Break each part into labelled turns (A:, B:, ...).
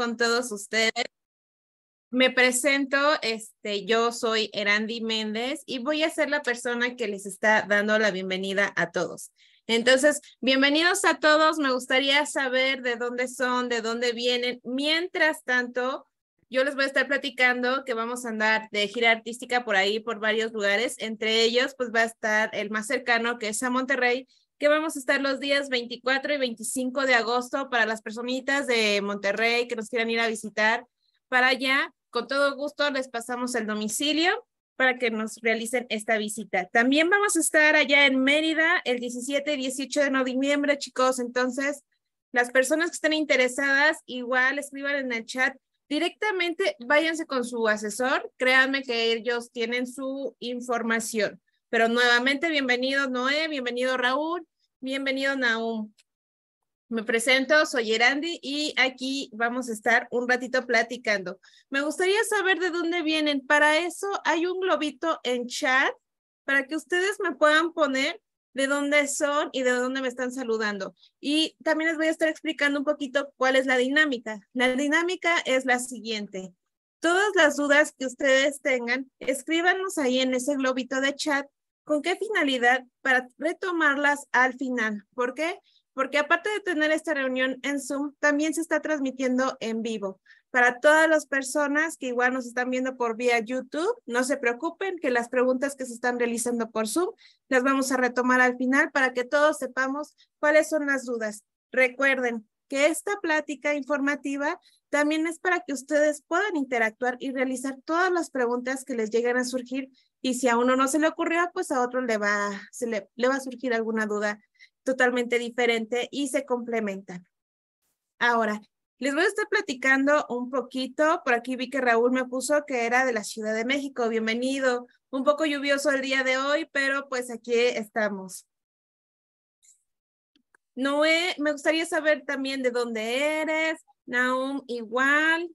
A: con todos ustedes. Me presento, este, yo soy Erandi Méndez y voy a ser la persona que les está dando la bienvenida a todos. Entonces, bienvenidos a todos. Me gustaría saber de dónde son, de dónde vienen. Mientras tanto, yo les voy a estar platicando que vamos a andar de gira artística por ahí, por varios lugares. Entre ellos, pues va a estar el más cercano, que es a Monterrey, que vamos a estar los días 24 y 25 de agosto para las personitas de Monterrey que nos quieran ir a visitar para allá. Con todo gusto les pasamos el domicilio para que nos realicen esta visita. También vamos a estar allá en Mérida el 17 y 18 de noviembre, chicos. Entonces, las personas que estén interesadas, igual escriban en el chat directamente, váyanse con su asesor. Créanme que ellos tienen su información. Pero nuevamente, bienvenido Noé, bienvenido Raúl, bienvenido Naum. Me presento, soy Erandi y aquí vamos a estar un ratito platicando. Me gustaría saber de dónde vienen. Para eso hay un globito en chat para que ustedes me puedan poner de dónde son y de dónde me están saludando. Y también les voy a estar explicando un poquito cuál es la dinámica. La dinámica es la siguiente. Todas las dudas que ustedes tengan, escríbanos ahí en ese globito de chat ¿Con qué finalidad? Para retomarlas al final. ¿Por qué? Porque aparte de tener esta reunión en Zoom, también se está transmitiendo en vivo. Para todas las personas que igual nos están viendo por vía YouTube, no se preocupen que las preguntas que se están realizando por Zoom las vamos a retomar al final para que todos sepamos cuáles son las dudas. Recuerden que esta plática informativa también es para que ustedes puedan interactuar y realizar todas las preguntas que les lleguen a surgir y si a uno no se le ocurrió, pues a otro le va, se le, va a surgir alguna duda totalmente diferente y se complementan. Ahora, les voy a estar platicando un poquito. Por aquí vi que Raúl me puso que era de la Ciudad de México. Bienvenido. Un poco lluvioso el día de hoy, pero pues aquí estamos. Noé, me gustaría saber también de dónde eres. Naum, igual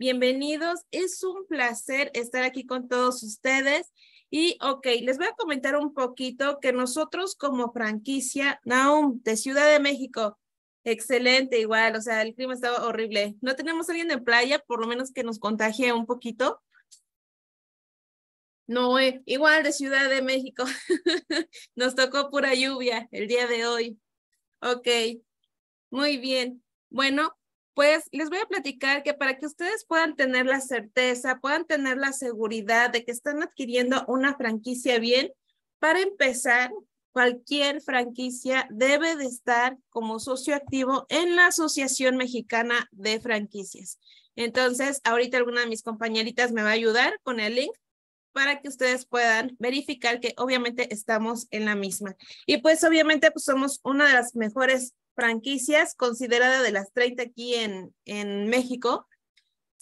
A: bienvenidos. Es un placer estar aquí con todos ustedes. Y ok, les voy a comentar un poquito que nosotros como franquicia Naum de Ciudad de México, excelente igual, o sea, el clima estaba horrible. No tenemos alguien de playa, por lo menos que nos contagie un poquito. No, eh, igual de Ciudad de México. nos tocó pura lluvia el día de hoy. Ok, muy bien. Bueno, pues les voy a platicar que para que ustedes puedan tener la certeza, puedan tener la seguridad de que están adquiriendo una franquicia bien, para empezar, cualquier franquicia debe de estar como socio activo en la Asociación Mexicana de Franquicias. Entonces, ahorita alguna de mis compañeritas me va a ayudar con el link para que ustedes puedan verificar que obviamente estamos en la misma. Y pues obviamente pues somos una de las mejores franquicias considerada de las 30 aquí en, en México,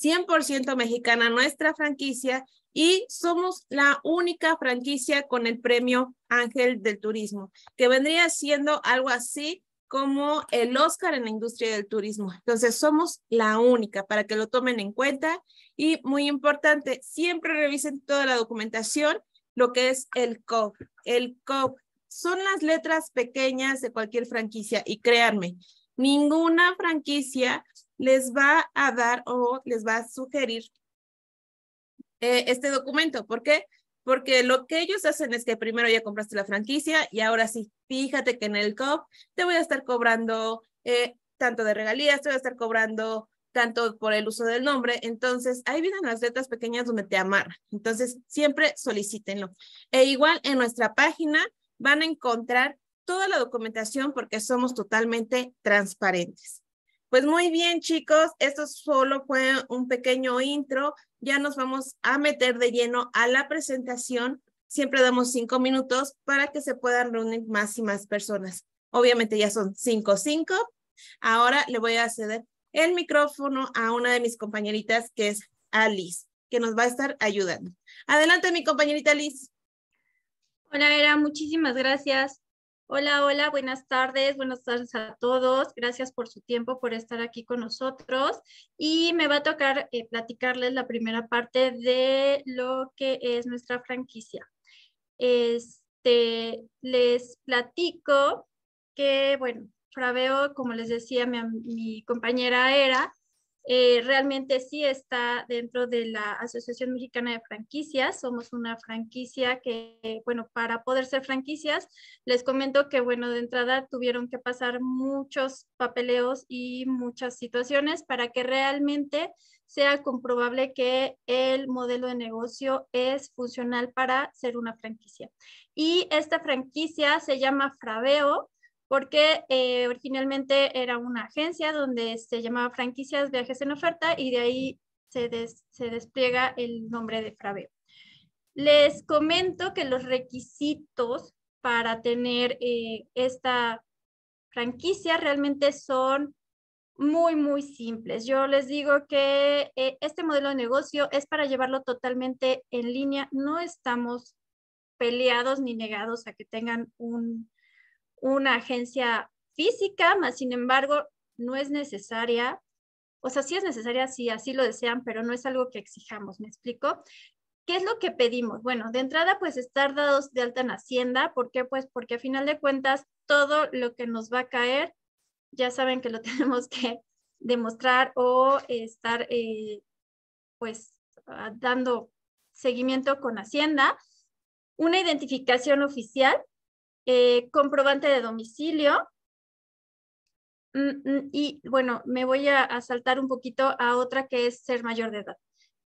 A: 100% mexicana nuestra franquicia y somos la única franquicia con el premio Ángel del Turismo, que vendría siendo algo así como el Oscar en la industria del turismo. Entonces, somos la única para que lo tomen en cuenta y muy importante, siempre revisen toda la documentación, lo que es el COP. El COP son las letras pequeñas de cualquier franquicia y créanme, ninguna franquicia les va a dar o les va a sugerir eh, este documento. ¿Por qué? Porque lo que ellos hacen es que primero ya compraste la franquicia y ahora sí, fíjate que en el COP te voy a estar cobrando eh, tanto de regalías, te voy a estar cobrando tanto por el uso del nombre. Entonces, ahí vienen las letras pequeñas donde te amarra. Entonces, siempre solicítenlo. E igual en nuestra página van a encontrar toda la documentación porque somos totalmente transparentes. Pues muy bien, chicos, esto solo fue un pequeño intro. Ya nos vamos a meter de lleno a la presentación. Siempre damos cinco minutos para que se puedan reunir más y más personas. Obviamente ya son cinco, cinco. Ahora le voy a ceder el micrófono a una de mis compañeritas, que es Alice, que nos va a estar ayudando.
B: Adelante, mi compañerita Alice. Hola, Era, muchísimas gracias. Hola, hola, buenas tardes, buenas tardes a todos. Gracias por su tiempo, por estar aquí con nosotros. Y me va a tocar eh, platicarles la primera parte de lo que es nuestra franquicia. Este, les platico que, bueno, Fraveo, como les decía mi compañera Era, eh, realmente sí está dentro de la Asociación Mexicana de Franquicias. Somos una franquicia que, bueno, para poder ser franquicias, les comento que, bueno, de entrada tuvieron que pasar muchos papeleos y muchas situaciones para que realmente sea comprobable que el modelo de negocio es funcional para ser una franquicia. Y esta franquicia se llama Fraveo porque eh, originalmente era una agencia donde se llamaba franquicias viajes en oferta y de ahí se, se despliega el nombre de Fraveo. Les comento que los requisitos para tener eh, esta franquicia realmente son muy, muy simples. Yo les digo que eh, este modelo de negocio es para llevarlo totalmente en línea. No estamos peleados ni negados a que tengan un, una agencia física, más sin embargo, no es necesaria. O sea, sí es necesaria si así lo desean, pero no es algo que exijamos, ¿me explico? ¿Qué es lo que pedimos? Bueno, de entrada, pues estar dados de alta en Hacienda. ¿Por qué? Pues porque a final de cuentas, todo lo que nos va a caer, ya saben que lo tenemos que demostrar o estar, eh, pues, ah, dando seguimiento con Hacienda. Una identificación oficial, eh, comprobante de domicilio. Mm, mm, y bueno, me voy a, saltar un poquito a otra que es ser mayor de edad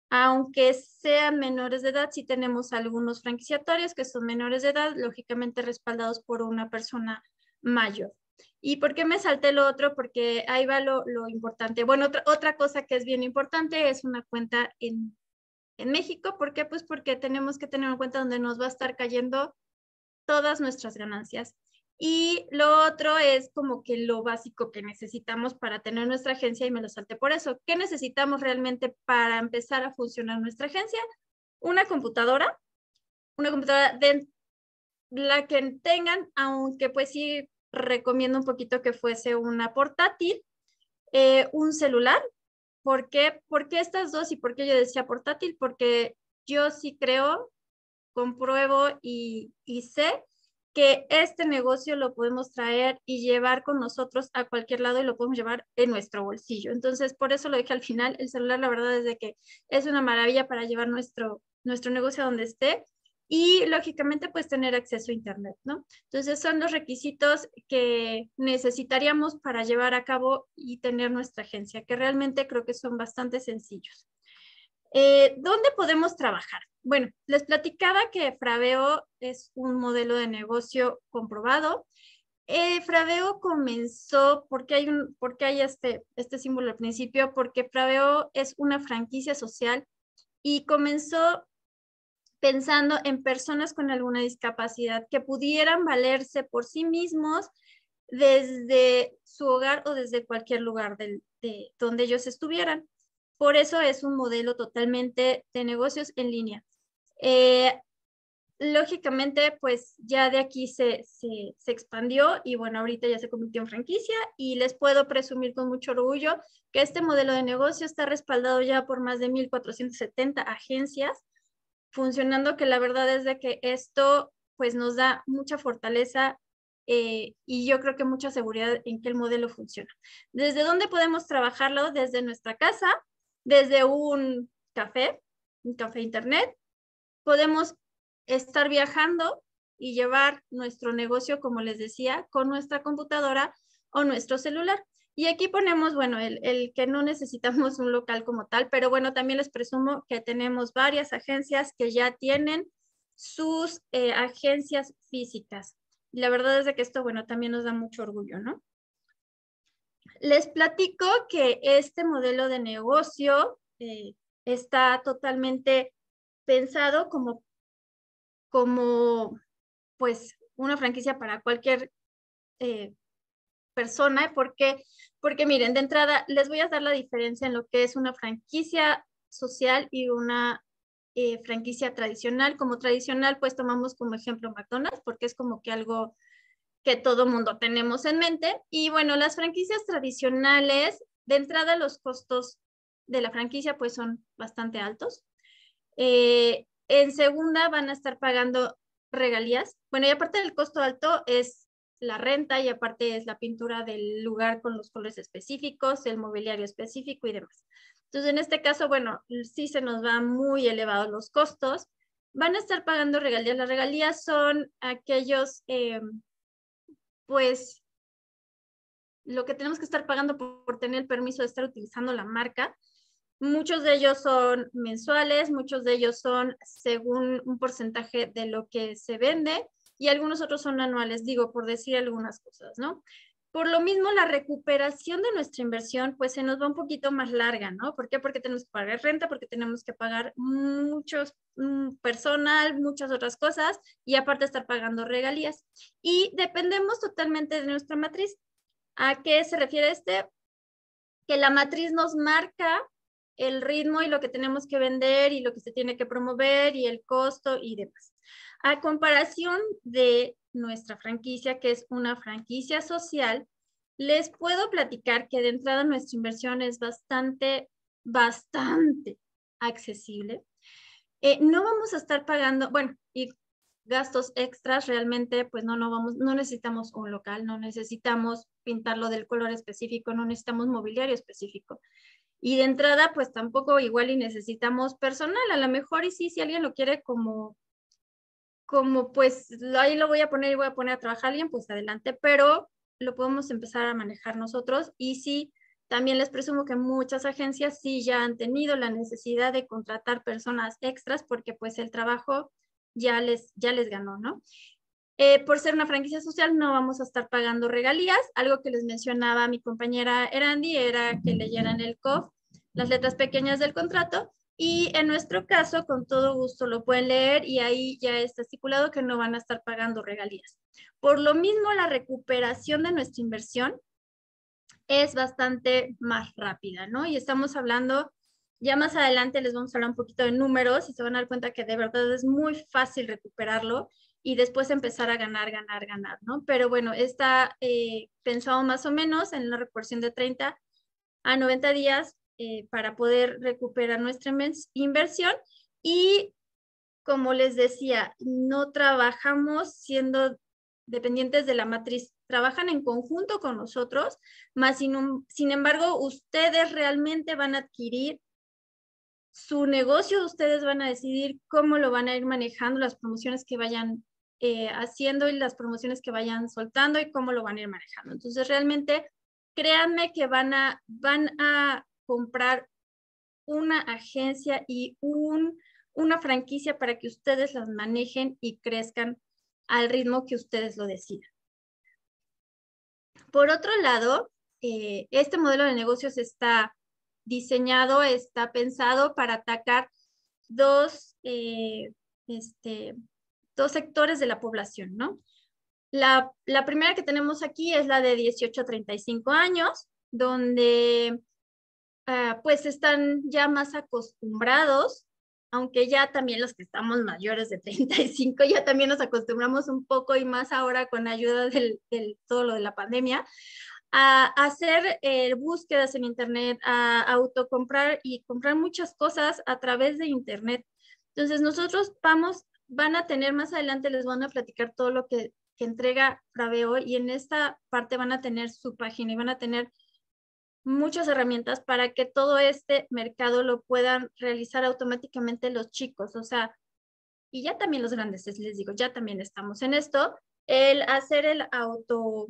B: aunque sean menores de edad, sí tenemos algunos franquiciatorios que son menores de edad, lógicamente respaldados por una persona mayor. ¿Y por qué me salté lo otro? Porque ahí va lo, importante. Bueno, otra, cosa que es bien importante es una cuenta en, en, México. ¿Por qué? Pues porque tenemos que tener una cuenta donde nos va a estar cayendo todas nuestras ganancias. Y lo otro es como que lo básico que necesitamos para tener nuestra agencia y me lo salte por eso. ¿Qué necesitamos realmente para empezar a funcionar nuestra agencia? Una computadora, una computadora de la que tengan, aunque pues sí recomiendo un poquito que fuese una portátil, eh, un celular. ¿Por ¿Por qué estas dos y por qué yo decía portátil? Porque yo sí creo compruebo y, sé que este negocio lo podemos traer y llevar con nosotros a cualquier lado y lo podemos llevar en nuestro bolsillo. Entonces, por eso lo dije al final, el celular la verdad es que es una maravilla para llevar nuestro, nuestro negocio a donde esté y lógicamente pues tener acceso a internet, ¿no? Entonces, son los requisitos que necesitaríamos para llevar a cabo y tener nuestra agencia, que realmente creo que son bastante sencillos. Eh, ¿Dónde podemos trabajar? Bueno, les platicaba que Fraveo es un modelo de negocio comprobado. Eh, Fraveo comenzó porque hay, un, porque hay este, este símbolo al principio, porque Fraveo es una franquicia social y comenzó pensando en personas con alguna discapacidad que pudieran valerse por sí mismos desde su hogar o desde cualquier lugar de donde ellos estuvieran. Por eso es un modelo totalmente de negocios en línea. Eh, lógicamente, pues ya de aquí se, se, expandió y bueno, ahorita ya se convirtió en franquicia y les puedo presumir con mucho orgullo que este modelo de negocio está respaldado ya por más de 1.470 agencias funcionando, que la verdad es de que esto pues nos da mucha fortaleza eh, y yo creo que mucha seguridad en que el modelo funciona. ¿Desde dónde podemos trabajarlo? Desde nuestra casa, desde un café, un café internet. Podemos estar viajando y llevar nuestro negocio, como les decía, con nuestra computadora o nuestro celular. Y aquí ponemos, bueno, el, que no necesitamos un local como tal, pero bueno, también les presumo que tenemos varias agencias que ya tienen sus eh, agencias físicas. Y La verdad es de que esto, bueno, también nos da mucho orgullo, ¿no? les platico que este modelo de negocio eh, está totalmente pensado como, como pues una franquicia para cualquier eh, persona, porque, porque miren, de entrada les voy a dar la diferencia en lo que es una franquicia social y una eh, franquicia tradicional. Como tradicional, pues tomamos como ejemplo McDonald's, porque es como que algo que todo mundo tenemos en mente. Y bueno, las franquicias tradicionales, de entrada los costos de la franquicia pues son bastante altos. Eh, en segunda van a estar pagando regalías. Bueno, y aparte del costo alto es la renta y aparte es la pintura del lugar con los colores específicos, el mobiliario específico y demás. Entonces, en este caso, bueno, sí se nos van muy elevados los costos. Van a estar pagando regalías. Las regalías son aquellos em, pues lo que tenemos que estar pagando por, tener el permiso de estar utilizando la marca, Muchos de ellos son mensuales, muchos de ellos son según un porcentaje de lo que se vende y algunos otros son anuales, digo, por decir algunas cosas, ¿no? Por lo mismo, la recuperación de nuestra inversión, pues se nos va un poquito más larga, ¿no? ¿Por qué? Porque tenemos que pagar renta, porque tenemos que pagar muchos mm, personal, muchas otras cosas, y aparte estar pagando regalías. Y dependemos totalmente de nuestra matriz. ¿A qué se refiere este? Que la matriz nos marca el ritmo y lo que tenemos que vender y lo que se tiene que promover y el costo y demás. A comparación de nuestra franquicia, que es una franquicia social, les puedo platicar que de entrada nuestra inversión es bastante, bastante accesible. Eh, no vamos a estar pagando, bueno, y gastos extras realmente, pues no, no vamos, no necesitamos un local, no necesitamos pintarlo del color específico, no necesitamos mobiliario específico. Y de entrada, pues tampoco igual y necesitamos personal, a lo mejor y sí, si alguien lo quiere como como pues ahí lo voy a poner y voy a poner a trabajar a alguien, pues adelante, pero lo podemos empezar a manejar nosotros y sí, también les presumo que muchas agencias sí ya han tenido la necesidad de contratar personas extras porque pues el trabajo ya les, ya les ganó, ¿no? Eh, por ser una franquicia social no vamos a estar pagando regalías. Algo que les mencionaba mi compañera Erandi era que leyeran el COF, las letras pequeñas del contrato, y en nuestro caso, con todo gusto lo pueden leer y ahí ya está estipulado que no van a estar pagando regalías. Por lo mismo, la recuperación de nuestra inversión es bastante más rápida, ¿no? Y estamos hablando, ya más adelante les vamos a hablar un poquito de números y se van a dar cuenta que de verdad es muy fácil recuperarlo y después empezar a ganar, ganar, ganar, ¿no? Pero bueno, está eh, pensado más o menos en una recuperación de 30 a 90 días eh, para poder recuperar nuestra inversión y como les decía, no trabajamos siendo dependientes de la matriz, trabajan en conjunto con nosotros, más sin, sin embargo, ustedes realmente van a adquirir su negocio, ustedes van a decidir cómo lo van a ir manejando, las promociones que vayan eh, haciendo y las promociones que vayan soltando y cómo lo van a ir manejando. Entonces, realmente, créanme que van a, van a comprar una agencia y un, una franquicia para que ustedes las manejen y crezcan al ritmo que ustedes lo decidan. Por otro lado, eh, este modelo de negocios está diseñado, está pensado para atacar dos, eh, este, dos sectores de la población, ¿no? La, la primera que tenemos aquí es la de 18 a 35 años, donde Ah, pues están ya más acostumbrados, aunque ya también los que estamos mayores de 35 ya también nos acostumbramos un poco y más ahora con ayuda de todo lo de la pandemia, a hacer eh, búsquedas en Internet, a autocomprar y comprar muchas cosas a través de Internet. Entonces nosotros vamos, van a tener más adelante, les van a platicar todo lo que, que entrega Fraveo y en esta parte van a tener su página y van a tener muchas herramientas para que todo este mercado lo puedan realizar automáticamente los chicos, o sea, y ya también los grandes, les digo, ya también estamos en esto, el hacer el auto,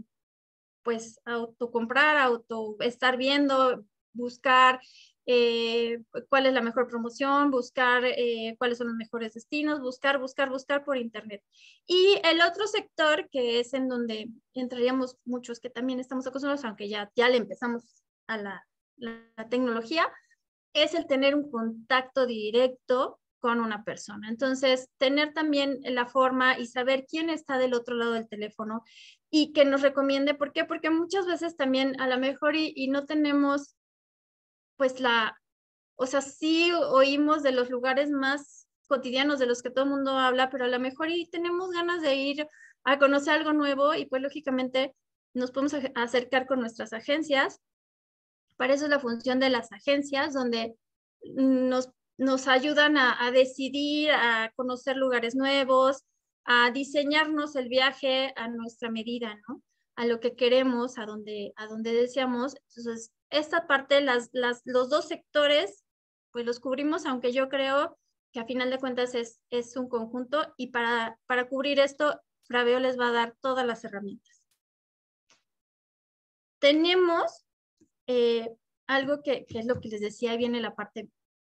B: pues autocomprar, auto estar viendo, buscar eh, cuál es la mejor promoción, buscar eh, cuáles son los mejores destinos, buscar, buscar, buscar por internet. Y el otro sector que es en donde entraríamos muchos que también estamos acostumbrados, aunque ya, ya le empezamos a la, tecnología, es el tener un contacto directo con una persona. Entonces, tener también la forma y saber quién está del otro lado del teléfono y que nos recomiende. ¿Por qué? Porque muchas veces también a lo mejor y, y no tenemos pues la, o sea, sí oímos de los lugares más cotidianos de los que todo el mundo habla, pero a lo mejor y tenemos ganas de ir a conocer algo nuevo y pues lógicamente nos podemos acercar con nuestras agencias para eso es la función de las agencias, donde nos, nos ayudan a, decidir, a conocer lugares nuevos, a diseñarnos el viaje a nuestra medida, ¿no? A lo que queremos, a donde, a donde deseamos. Entonces, esta parte, las, las, los dos sectores, pues los cubrimos, aunque yo creo que a final de cuentas es, es un conjunto y para, para cubrir esto, Fraveo les va a dar todas las herramientas. Tenemos eh, algo que, es lo que les decía, viene la parte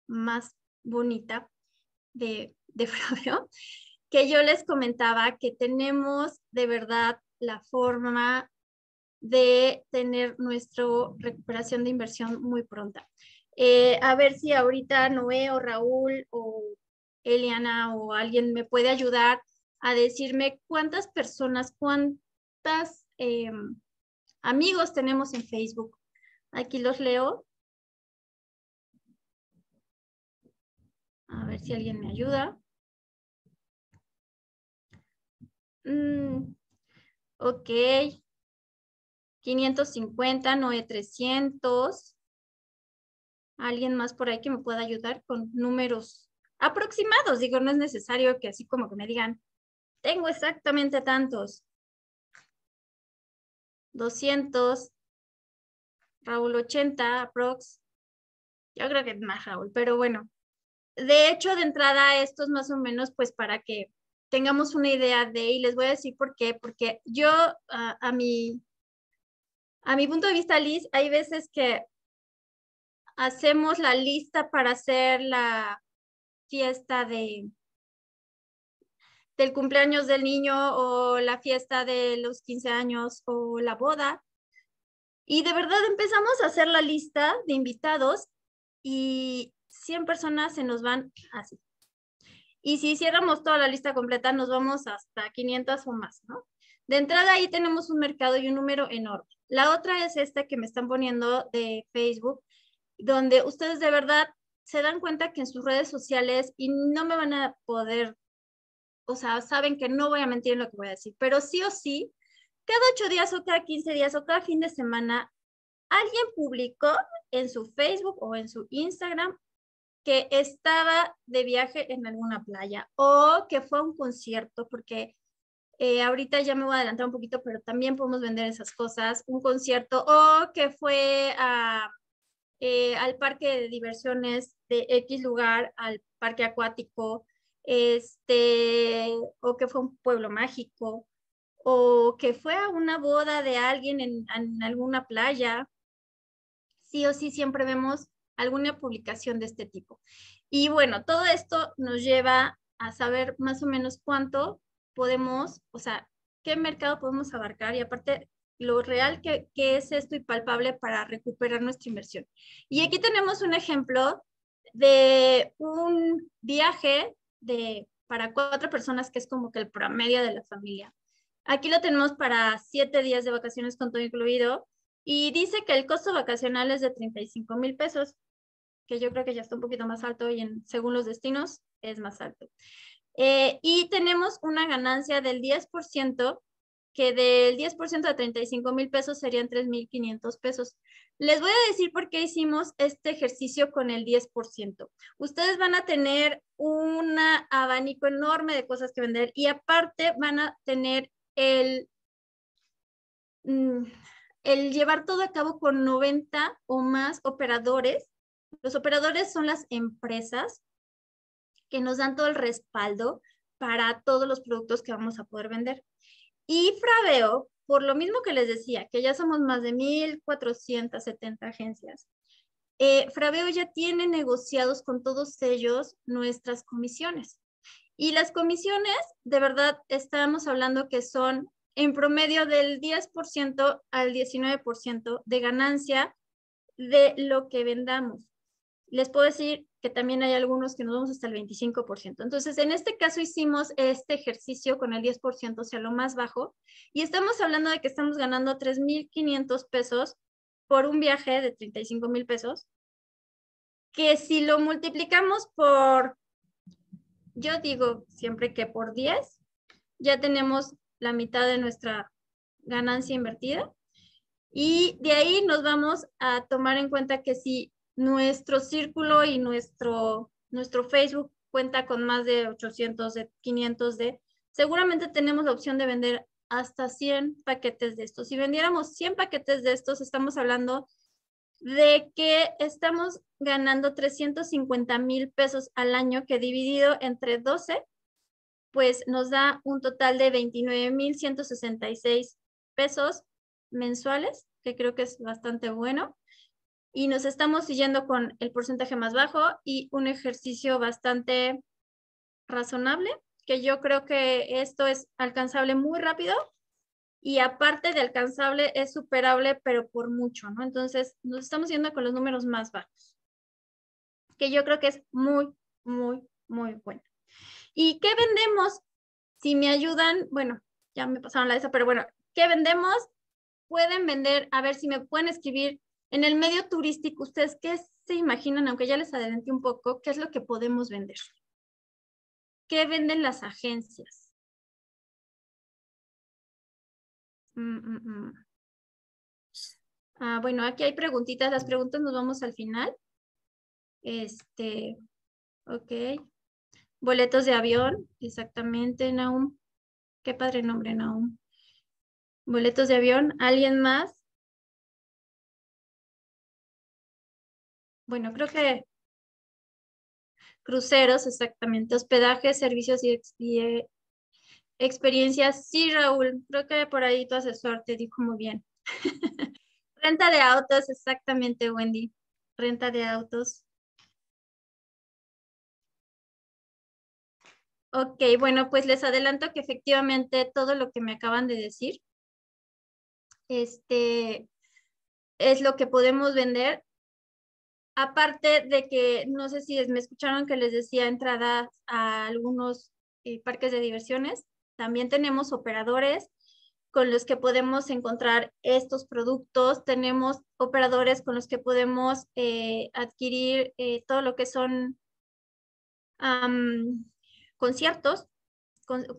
B: más bonita de, de Flavio, que yo les comentaba que tenemos de verdad la forma de tener nuestra recuperación de inversión muy pronta. Eh, a ver si ahorita Noé o Raúl o Eliana o alguien me puede ayudar a decirme cuántas personas, cuántas em, amigos tenemos en Facebook, Aquí los leo. A ver si alguien me ayuda. Mm, ok. 550, 300. ¿Alguien más por ahí que me pueda ayudar con números aproximados? Digo, no es necesario que así como que me digan, tengo exactamente tantos. 200, Raúl 80, Prox, Yo creo que es más Raúl, pero bueno. De hecho, de entrada, estos más o menos pues para que tengamos una idea de, y les voy a decir por qué, porque yo a, mi, a mi punto de vista, Liz, hay veces que hacemos la lista para hacer la fiesta de del cumpleaños del niño o la fiesta de los 15 años o la boda y de verdad empezamos a hacer la lista de invitados y 100 personas se nos van así. Y si hiciéramos toda la lista completa, nos vamos hasta 500 o más, ¿no? De entrada ahí tenemos un mercado y un número enorme. La otra es esta que me están poniendo de Facebook, donde ustedes de verdad se dan cuenta que en sus redes sociales, y no me van a poder, o sea, saben que no voy a mentir en lo que voy a decir, pero sí o sí, cada ocho días o cada quince días o cada fin de semana, alguien publicó en su Facebook o en su Instagram que estaba de viaje en alguna playa o que fue a un concierto, porque eh, ahorita ya me voy a adelantar un poquito, pero también podemos vender esas cosas, un concierto o que fue a, eh, al parque de diversiones de X lugar, al parque acuático, este, o que fue un pueblo mágico, o que fue a una boda de alguien en, alguna playa, sí o sí siempre vemos alguna publicación de este tipo. Y bueno, todo esto nos lleva a saber más o menos cuánto podemos, o sea, qué mercado podemos abarcar y aparte lo real que, es esto y palpable para recuperar nuestra inversión. Y aquí tenemos un ejemplo de un viaje de, para cuatro personas que es como que el promedio de la familia. Aquí lo tenemos para siete días de vacaciones con todo incluido. Y dice que el costo vacacional es de 35 mil pesos, que yo creo que ya está un poquito más alto y en, según los destinos es más alto. Eh, y tenemos una ganancia del 10%, que del 10% a 35 mil pesos serían 3.500 pesos. Les voy a decir por qué hicimos este ejercicio con el 10%. Ustedes van a tener un abanico enorme de cosas que vender y aparte van a tener Mm, el, llevar todo a cabo con 90 o más operadores. Los operadores son las empresas que nos dan todo el respaldo para todos los productos que vamos a poder vender. Y Fraveo, por lo mismo que les decía, que ya somos más de 1.470 agencias, eh, Fraveo ya tiene negociados con todos ellos nuestras comisiones. Y las comisiones, de verdad, estábamos hablando que son en promedio del 10% al 19% de ganancia de lo que vendamos. Les puedo decir que también hay algunos que nos vamos hasta el 25%. Entonces, en este caso hicimos este ejercicio con el 10%, o sea, lo más bajo, y estamos hablando de que estamos ganando 3.500 pesos por un viaje de 35.000 pesos, que si lo multiplicamos por yo digo siempre que por 10 ya tenemos la mitad de nuestra ganancia invertida. Y de ahí nos vamos a tomar en cuenta que si nuestro círculo y nuestro, nuestro Facebook cuenta con más de 800, de 500 de, seguramente tenemos la opción de vender hasta 100 paquetes de estos. Si vendiéramos 100 paquetes de estos, estamos hablando de que estamos ganando 350 mil pesos al año que dividido entre 12, pues nos da un total de 29,166 pesos mensuales, que creo que es bastante bueno. Y nos estamos siguiendo con el porcentaje más bajo y un ejercicio bastante razonable, que yo creo que esto es alcanzable muy rápido y aparte de alcanzable es superable, pero por mucho, ¿no? Entonces nos estamos yendo con los números más bajos, que yo creo que es muy, muy, muy bueno. ¿Y qué vendemos? Si me ayudan, bueno, ya me pasaron la de esa, pero bueno, ¿qué vendemos? Pueden vender, a ver si me pueden escribir en el medio turístico, ¿ustedes qué se imaginan, aunque ya les adelanté un poco, qué es lo que podemos vender? ¿Qué venden las agencias? Mm, mm, mm. Ah, bueno, aquí hay preguntitas. Las preguntas nos vamos al final. Este, ok. Boletos de avión, exactamente, Naum. Qué padre nombre, Naum. Boletos de avión. ¿Alguien más? Bueno, creo que cruceros, exactamente. Hospedaje, servicios y eh, Experiencias, sí, Raúl, creo que por ahí tu asesor te dijo muy bien. Renta de autos, exactamente, Wendy. Renta de autos. Ok, bueno, pues les adelanto que efectivamente todo lo que me acaban de decir este, es lo que podemos vender. Aparte de que, no sé si me escucharon que les decía entrada a algunos eh, parques de diversiones. También tenemos operadores con los que podemos encontrar estos productos, tenemos operadores con los que podemos eh, adquirir eh, todo lo que son conciertos.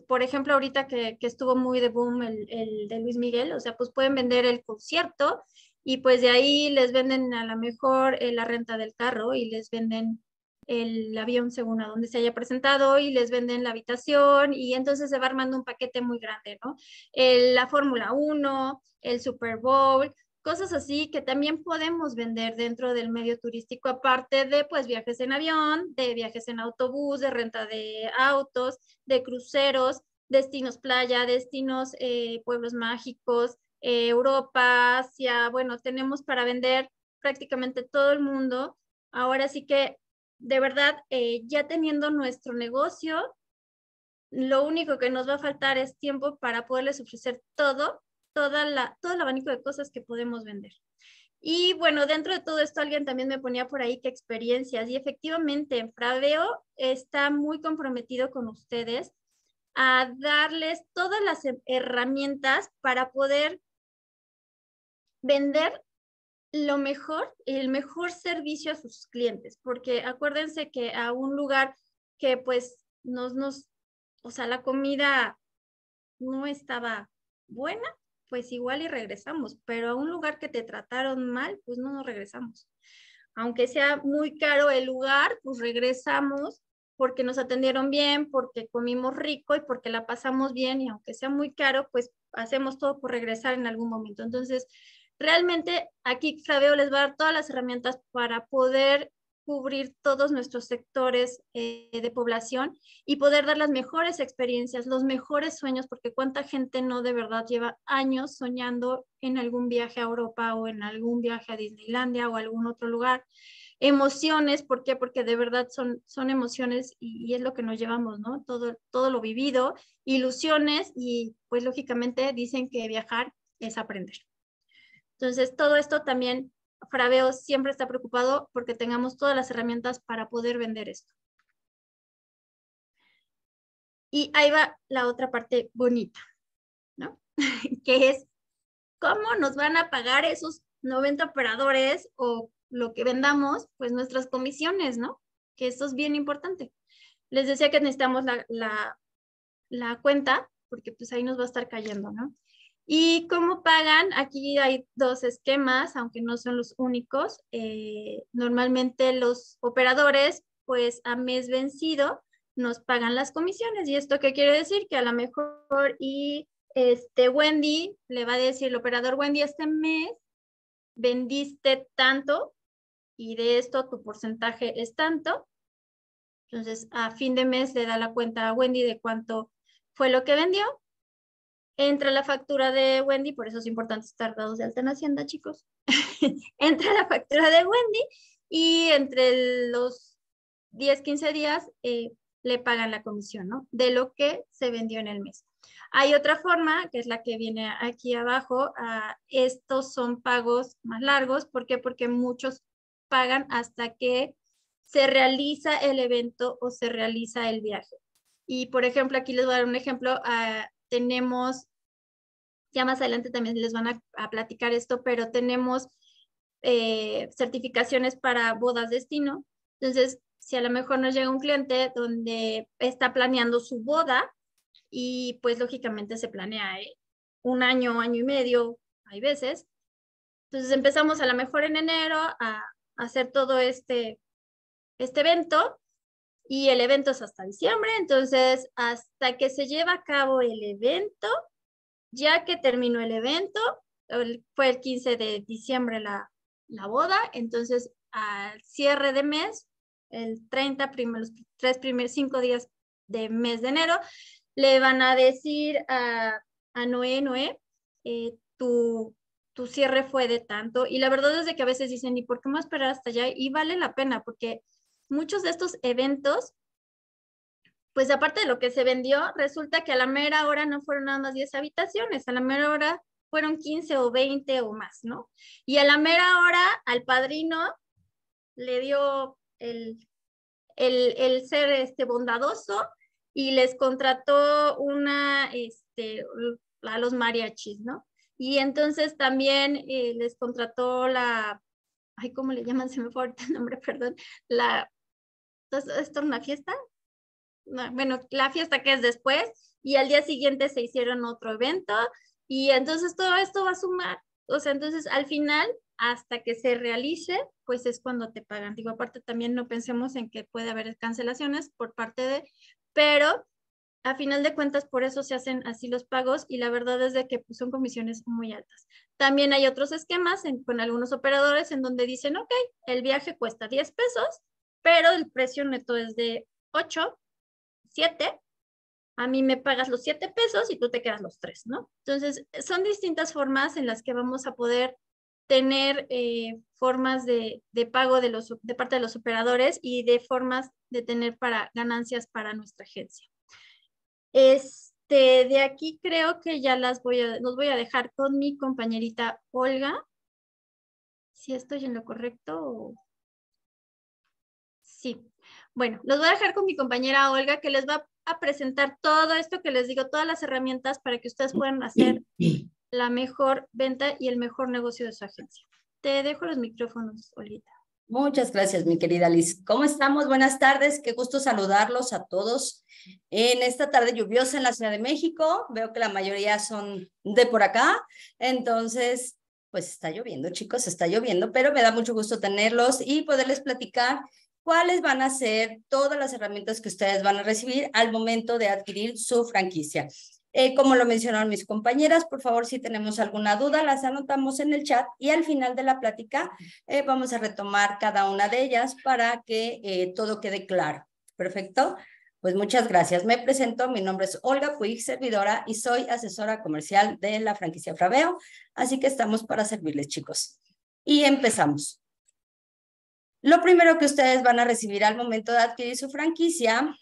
B: por ejemplo, ahorita que, estuvo muy de boom el, de Luis Miguel, o sea, pues pueden vender el concierto y pues de ahí les venden a lo mejor eh, la renta del carro y les venden el avión según a dónde se haya presentado y les venden la habitación y entonces se va armando un paquete muy grande, ¿no? la Fórmula 1, el Super Bowl, cosas así que también podemos vender dentro del medio turístico, aparte de pues viajes en avión, de viajes en autobús, de renta de autos, de cruceros, destinos playa, destinos eh, pueblos mágicos, eh, Europa, Asia, bueno, tenemos para vender prácticamente todo el mundo. Ahora sí que de verdad, eh, ya teniendo nuestro negocio, lo único que nos va a faltar es tiempo para poderles ofrecer todo, toda la, todo el abanico de cosas que podemos vender. Y bueno, dentro de todo esto, alguien también me ponía por ahí que experiencias. Y efectivamente, Fradeo está muy comprometido con ustedes a darles todas las herramientas para poder vender lo mejor, el mejor servicio a sus clientes, porque acuérdense que a un lugar que pues nos, nos, o sea, la comida no estaba buena, pues igual y regresamos, pero a un lugar que te trataron mal, pues no nos regresamos. Aunque sea muy caro el lugar, pues regresamos porque nos atendieron bien, porque comimos rico y porque la pasamos bien y aunque sea muy caro, pues hacemos todo por regresar en algún momento. Entonces, Realmente aquí Flavio les va a dar todas las herramientas para poder cubrir todos nuestros sectores eh, de población y poder dar las mejores experiencias, los mejores sueños, porque cuánta gente no de verdad lleva años soñando en algún viaje a Europa o en algún viaje a Disneylandia o algún otro lugar. Emociones, ¿por qué? Porque de verdad son, son emociones y, y es lo que nos llevamos, ¿no? Todo, todo lo vivido, ilusiones y pues lógicamente dicen que viajar es aprender. Entonces, todo esto también, Fraveo siempre está preocupado porque tengamos todas las herramientas para poder vender esto. Y ahí va la otra parte bonita, ¿no? que es cómo nos van a pagar esos 90 operadores o lo que vendamos, pues nuestras comisiones, ¿no? Que esto es bien importante. Les decía que necesitamos la, la cuenta porque pues ahí nos va a estar cayendo, ¿no? ¿Y cómo pagan? Aquí hay dos esquemas, aunque no son los únicos. Eh, normalmente los operadores, pues a mes vencido, nos pagan las comisiones. ¿Y esto qué quiere decir? Que a lo mejor y este Wendy le va a decir, el operador Wendy, este mes vendiste tanto y de esto tu porcentaje es tanto. Entonces, a fin de mes le da la cuenta a Wendy de cuánto fue lo que vendió entra la factura de Wendy, por eso es importante estar dados de alta en Hacienda, chicos. entra la factura de Wendy y entre los 10, 15 días eh, le pagan la comisión, ¿no? De lo que se vendió en el mes. Hay otra forma, que es la que viene aquí abajo. estos son pagos más largos. ¿Por qué? Porque muchos pagan hasta que se realiza el evento o se realiza el viaje. Y por ejemplo, aquí les voy a dar un ejemplo. a tenemos, ya más adelante también les van a, platicar esto, pero tenemos eh, certificaciones para bodas destino. Entonces, si a lo mejor nos llega un cliente donde está planeando su boda y pues lógicamente se planea ¿eh? un año, año y medio, hay veces. Entonces empezamos a lo mejor en enero a, hacer todo este, este evento y el evento es hasta diciembre, entonces hasta que se lleva a cabo el evento, ya que terminó el evento, fue el 15 de diciembre la, boda, entonces al cierre de mes, el 30, primer, los tres primeros cinco días de mes de enero, le van a decir a, Noé, Noé, eh, tu, cierre fue de tanto. Y la verdad es de que a veces dicen, ¿y por qué más esperar hasta allá? Y vale la pena, porque muchos de estos eventos, pues aparte de lo que se vendió, resulta que a la mera hora no fueron nada más 10 habitaciones, a la mera hora fueron 15 o 20 o más, ¿no? Y a la mera hora al padrino le dio el, ser este bondadoso y les contrató una, este, a los mariachis, ¿no? Y entonces también eh, les contrató la, ay, ¿cómo le llaman? Se me fue el nombre, perdón, la, entonces ¿Esto es una fiesta? bueno, la fiesta que es después, y al día siguiente se hicieron otro evento, y entonces todo esto va a sumar, o sea, entonces al final, hasta que se realice, pues es cuando te pagan. Digo, aparte también no pensemos en que puede haber cancelaciones por parte de, pero a final de cuentas por eso se hacen así los pagos y la verdad es de que pues, son comisiones muy altas. También hay otros esquemas con algunos operadores en donde dicen, ok, el viaje cuesta 10 pesos, pero el precio neto es de 8, 7. A mí me pagas los 7 pesos y tú te quedas los 3, ¿no? Entonces, son distintas formas en las que vamos a poder tener eh, formas de, pago de, los, de parte de los operadores y de formas de tener para ganancias para nuestra agencia. Este, de aquí creo que ya las voy a, los voy a dejar con mi compañerita Olga. Si estoy en lo correcto. O... Sí. Bueno, los voy a dejar con mi compañera Olga, que les va a presentar todo esto que les digo, todas las herramientas para que ustedes puedan hacer la mejor venta y el mejor negocio de su agencia. Te dejo los micrófonos, Olita.
C: Muchas gracias, mi querida Liz. ¿Cómo estamos?
B: Buenas tardes. Qué gusto saludarlos a todos en esta
C: tarde lluviosa en la Ciudad de México. Veo que la mayoría son de por acá. Entonces, pues está lloviendo, chicos, está lloviendo, pero me da mucho gusto tenerlos y poderles platicar cuáles van a ser todas las herramientas que ustedes van a recibir al momento de adquirir su franquicia. Eh, como lo mencionaron mis compañeras, por favor, si tenemos alguna duda, las anotamos en el chat y al final de la plática eh, vamos a retomar cada una de ellas para que eh, todo quede claro. Perfecto. Pues muchas gracias. Me presento, mi nombre es Olga Puig, servidora y soy asesora comercial de la franquicia Fraveo, así que estamos para servirles, chicos. Y empezamos. Lo primero que ustedes van a recibir al momento de adquirir su franquicia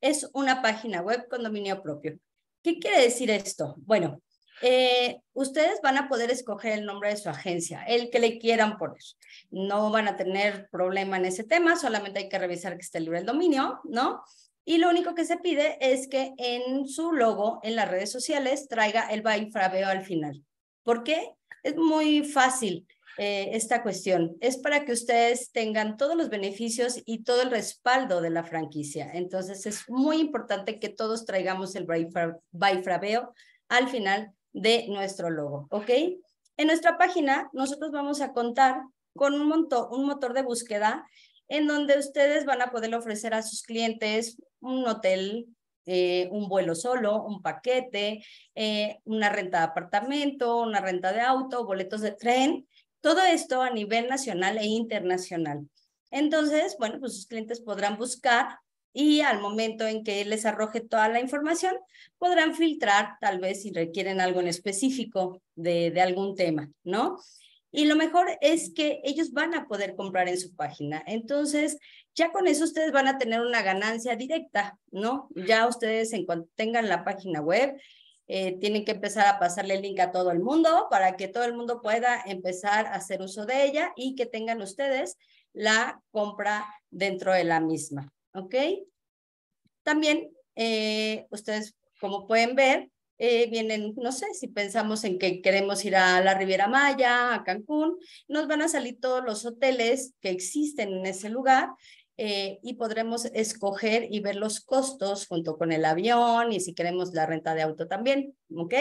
C: es una página web con dominio propio. ¿Qué quiere decir esto? Bueno, eh, ustedes van a poder escoger el nombre de su agencia, el que le quieran poner. No van a tener problema en ese tema, solamente hay que revisar que esté libre el dominio, ¿no? Y lo único que se pide es que en su logo, en las redes sociales, traiga el fraveo al final. ¿Por qué? Es muy fácil. Eh, esta cuestión. Es para que ustedes tengan todos los beneficios y todo el respaldo de la franquicia. Entonces es muy importante que todos traigamos el bifrabeo al final de nuestro logo, ¿ok? En nuestra página nosotros vamos a contar con un, monto, un motor de búsqueda en donde ustedes van a poder ofrecer a sus clientes un hotel, eh, un vuelo solo, un paquete, eh, una renta de apartamento, una renta de auto, boletos de tren todo esto a nivel nacional e internacional. Entonces, bueno, pues sus clientes podrán buscar y al momento en que les arroje toda la información, podrán filtrar tal vez si requieren algo en específico de, algún tema, ¿no? Y lo mejor es que ellos van a poder comprar en su página. Entonces, ya con eso ustedes van a tener una ganancia directa, ¿no? Ya ustedes en cuanto tengan la página web, eh, tienen que empezar a pasarle el link a todo el mundo para que todo el mundo pueda empezar a hacer uso de ella y que tengan ustedes la compra dentro de la misma. ¿Ok? También eh, ustedes, como pueden ver, eh, vienen, no sé, si pensamos en que queremos ir a la Riviera Maya, a Cancún, nos van a salir todos los hoteles que existen en ese lugar eh, y podremos escoger y ver los costos junto con el avión y si queremos la renta de auto también, ¿ok?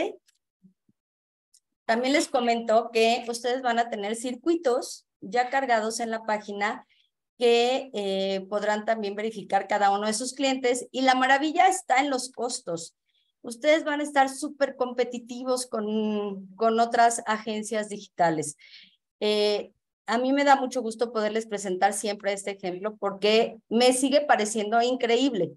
C: También les comento que ustedes van a tener circuitos ya cargados en la página que eh, podrán también verificar cada uno de sus clientes y la maravilla está en los costos. Ustedes van a estar súper competitivos con, con otras agencias digitales. Eh, a mí me da mucho gusto poderles presentar siempre este ejemplo porque me sigue pareciendo increíble.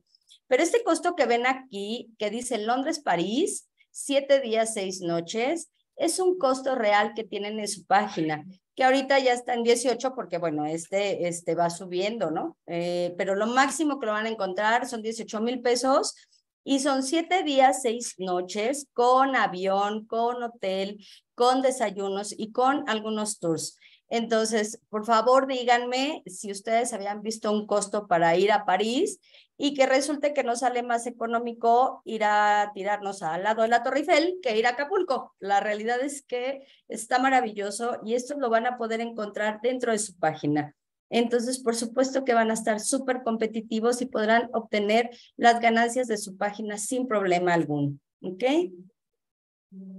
C: Pero este costo que ven aquí, que dice Londres-París, siete días, seis noches, es un costo real que tienen en su página, que ahorita ya está en 18 porque, bueno, este, este va subiendo, ¿no? Eh, pero lo máximo que lo van a encontrar son 18 mil pesos y son siete días, seis noches con avión, con hotel, con desayunos y con algunos tours. Entonces, por favor, díganme si ustedes habían visto un costo para ir a París y que resulte que no sale más económico ir a tirarnos al lado de la Torre Eiffel que ir a Acapulco. La realidad es que está maravilloso y esto lo van a poder encontrar dentro de su página. Entonces, por supuesto que van a estar súper competitivos y podrán obtener las ganancias de su página sin problema alguno. ¿Ok?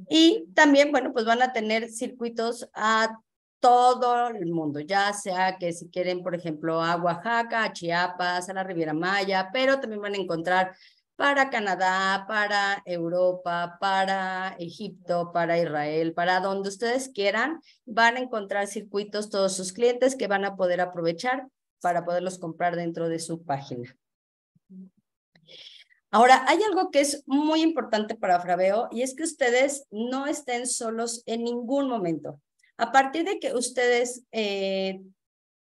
C: Y también, bueno, pues van a tener circuitos a todo el mundo, ya sea que si quieren, por ejemplo, a Oaxaca, a Chiapas, a la Riviera Maya, pero también van a encontrar para Canadá, para Europa, para Egipto, para Israel, para donde ustedes quieran, van a encontrar circuitos todos sus clientes que van a poder aprovechar para poderlos comprar dentro de su página. Ahora, hay algo que es muy importante para Fraveo y es que ustedes no estén solos en ningún momento. A partir de que ustedes eh,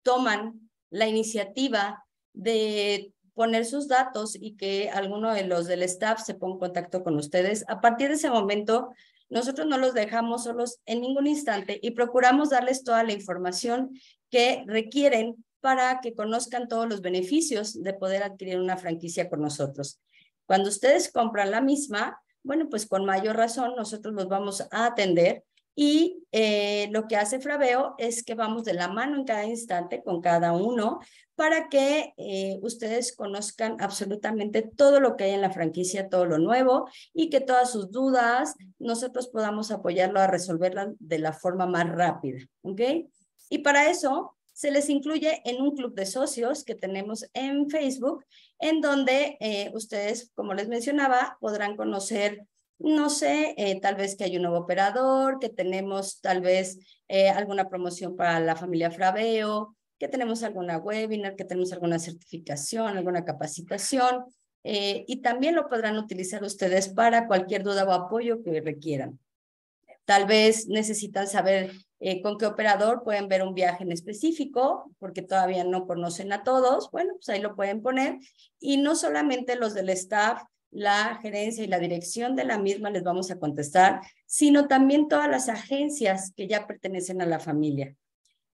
C: toman la iniciativa de poner sus datos y que alguno de los del staff se ponga en contacto con ustedes, a partir de ese momento nosotros no los dejamos solos en ningún instante y procuramos darles toda la información que requieren para que conozcan todos los beneficios de poder adquirir una franquicia con nosotros. Cuando ustedes compran la misma, bueno, pues con mayor razón nosotros los vamos a atender y eh, lo que hace Fraveo es que vamos de la mano en cada instante con cada uno para que eh, ustedes conozcan absolutamente todo lo que hay en la franquicia, todo lo nuevo y que todas sus dudas nosotros podamos apoyarlo a resolverlas de la forma más rápida. ¿Ok? Y para eso se les incluye en un club de socios que tenemos en Facebook, en donde eh, ustedes, como les mencionaba, podrán conocer no sé, eh, tal vez que hay un nuevo operador, que tenemos tal vez eh, alguna promoción para la familia Fraveo, que tenemos alguna webinar, que tenemos alguna certificación, alguna capacitación. Eh, y también lo podrán utilizar ustedes para cualquier duda o apoyo que requieran. Tal vez necesitan saber con qué operador pueden ver un viaje en específico, porque todavía no conocen a todos. Bueno, pues ahí lo pueden poner. Y no solamente los del staff la gerencia y la dirección de la misma les vamos a contestar, sino también todas las agencias que ya pertenecen a la familia.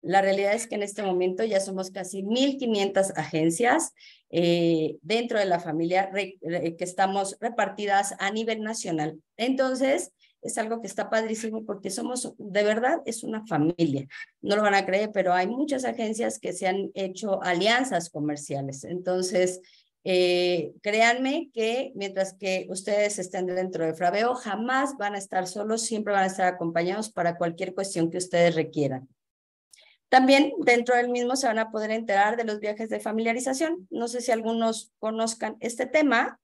C: La realidad es que en este momento ya somos casi 1.500 agencias eh, dentro de la familia que estamos repartidas a nivel nacional. Entonces, es algo que está padrísimo porque somos, de verdad, es una familia. No lo van a creer, pero hay muchas agencias que se han hecho alianzas comerciales. Entonces, eh, créanme que mientras que ustedes estén dentro de Fraveo, jamás van a estar solos, siempre van a estar acompañados para cualquier cuestión que ustedes requieran. También dentro del mismo se van a poder enterar de los viajes de familiarización. No sé si algunos conozcan este tema,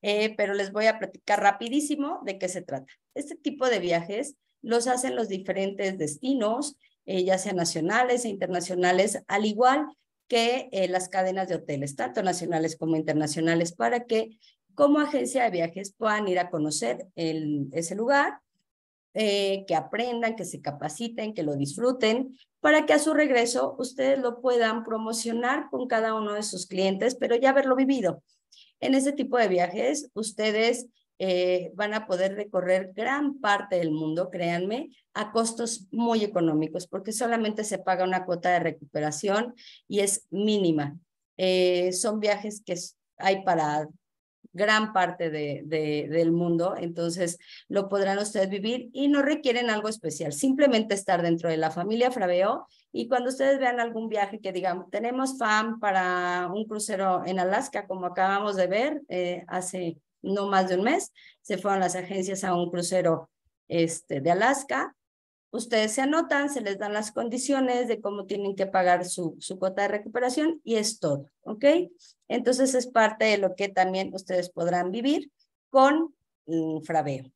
C: eh, pero les voy a platicar rapidísimo de qué se trata. Este tipo de viajes los hacen los diferentes destinos, eh, ya sean nacionales e internacionales, al igual que eh, las cadenas de hoteles, tanto nacionales como internacionales, para que como agencia de viajes puedan ir a conocer ese lugar, eh, que aprendan, que se capaciten, que lo disfruten, para que a su regreso ustedes lo puedan promocionar con cada uno de sus clientes, pero ya haberlo vivido. En ese tipo de viajes, ustedes eh, van a poder recorrer gran parte del mundo, créanme, a costos muy económicos, porque solamente se paga una cuota de recuperación y es mínima. Eh, son viajes que hay para gran parte de, de, del mundo, entonces lo podrán ustedes vivir y no requieren algo especial, simplemente estar dentro de la familia Fraveo y cuando ustedes vean algún viaje que digamos, tenemos fan para un crucero en Alaska, como acabamos de ver eh, hace no más de un mes, se fueron las agencias a un crucero este, de Alaska. Ustedes se anotan, se les dan las condiciones de cómo tienen que pagar su, su cuota de recuperación y es todo, ¿ok? Entonces es parte de lo que también ustedes podrán vivir con mm, Fraveo.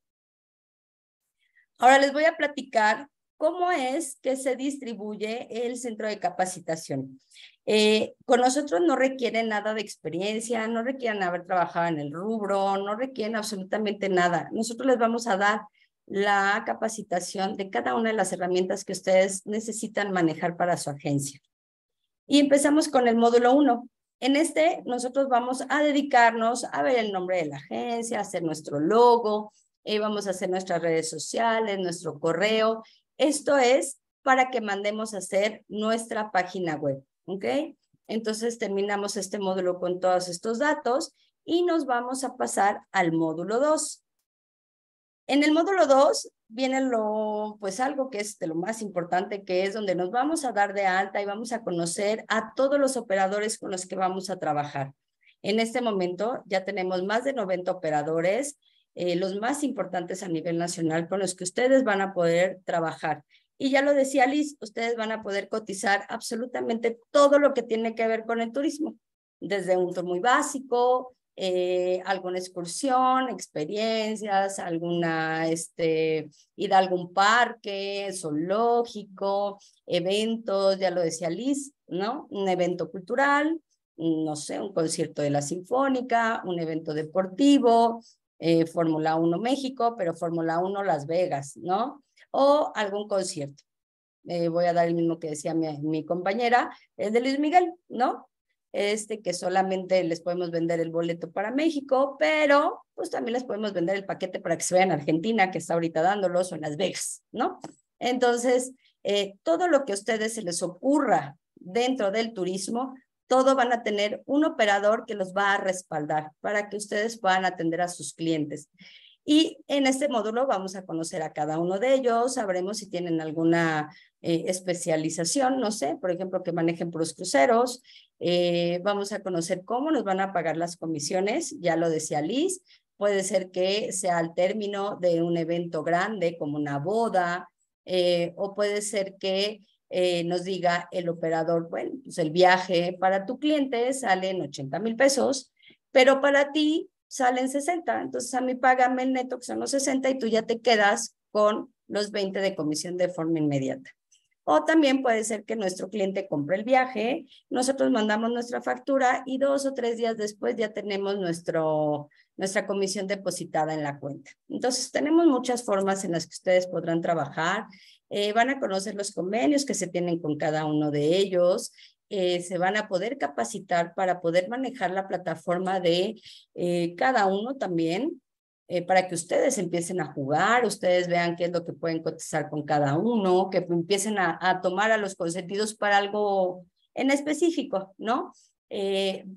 C: Ahora les voy a platicar cómo es que se distribuye el centro de capacitación. Eh, con nosotros no requieren nada de experiencia, no requieren haber trabajado en el rubro, no requieren absolutamente nada. Nosotros les vamos a dar la capacitación de cada una de las herramientas que ustedes necesitan manejar para su agencia. Y empezamos con el módulo 1. En este nosotros vamos a dedicarnos a ver el nombre de la agencia, hacer nuestro logo, eh, vamos a hacer nuestras redes sociales, nuestro correo esto es para que mandemos a hacer nuestra página web, ¿ok? Entonces terminamos este módulo con todos estos datos y nos vamos a pasar al módulo 2. En el módulo 2 viene lo, pues algo que es de lo más importante, que es donde nos vamos a dar de alta y vamos a conocer a todos los operadores con los que vamos a trabajar. En este momento ya tenemos más de 90 operadores eh, los más importantes a nivel nacional con los que ustedes van a poder trabajar. Y ya lo decía Liz, ustedes van a poder cotizar absolutamente todo lo que tiene que ver con el turismo, desde un tour muy básico, eh, alguna excursión, experiencias, alguna este, ir a algún parque, zoológico, eventos, ya lo decía Liz, ¿no? Un evento cultural, no sé, un concierto de la sinfónica, un evento deportivo, eh, Fórmula 1 México, pero Fórmula 1 Las Vegas, ¿no? O algún concierto. Eh, voy a dar el mismo que decía mi, compañera, el de Luis Miguel, ¿no? Este que solamente les podemos vender el boleto para México, pero pues también les podemos vender el paquete para que se vean en Argentina, que está ahorita dándolos, o en Las Vegas, ¿no? Entonces, eh, todo lo que a ustedes se les ocurra dentro del turismo, todo van a tener un operador que los va a respaldar para que ustedes puedan atender a sus clientes. Y en este módulo vamos a conocer a cada uno de ellos, sabremos si tienen alguna eh, especialización, no sé, por ejemplo, que manejen por los cruceros. Eh, vamos a conocer cómo nos van a pagar las comisiones, ya lo decía Liz, puede ser que sea al término de un evento grande como una boda, eh, o puede ser que eh, nos diga el operador, bueno, pues el viaje para tu cliente sale en 80 mil pesos, pero para ti salen 60. Entonces a mí págame el neto, que son los 60, y tú ya te quedas con los 20 de comisión de forma inmediata. O también puede ser que nuestro cliente compre el viaje, nosotros mandamos nuestra factura y dos o tres días después ya tenemos nuestro, nuestra comisión depositada en la cuenta. Entonces, tenemos muchas formas en las que ustedes podrán trabajar. Eh, van a conocer los convenios que se tienen con cada uno de ellos, eh, se van a poder capacitar para poder manejar la plataforma de eh, cada uno también, para que ustedes empiecen a jugar, ustedes vean qué es lo que pueden cotizar con cada uno, que empiecen a, a tomar a los consentidos para algo en específico, ¿no?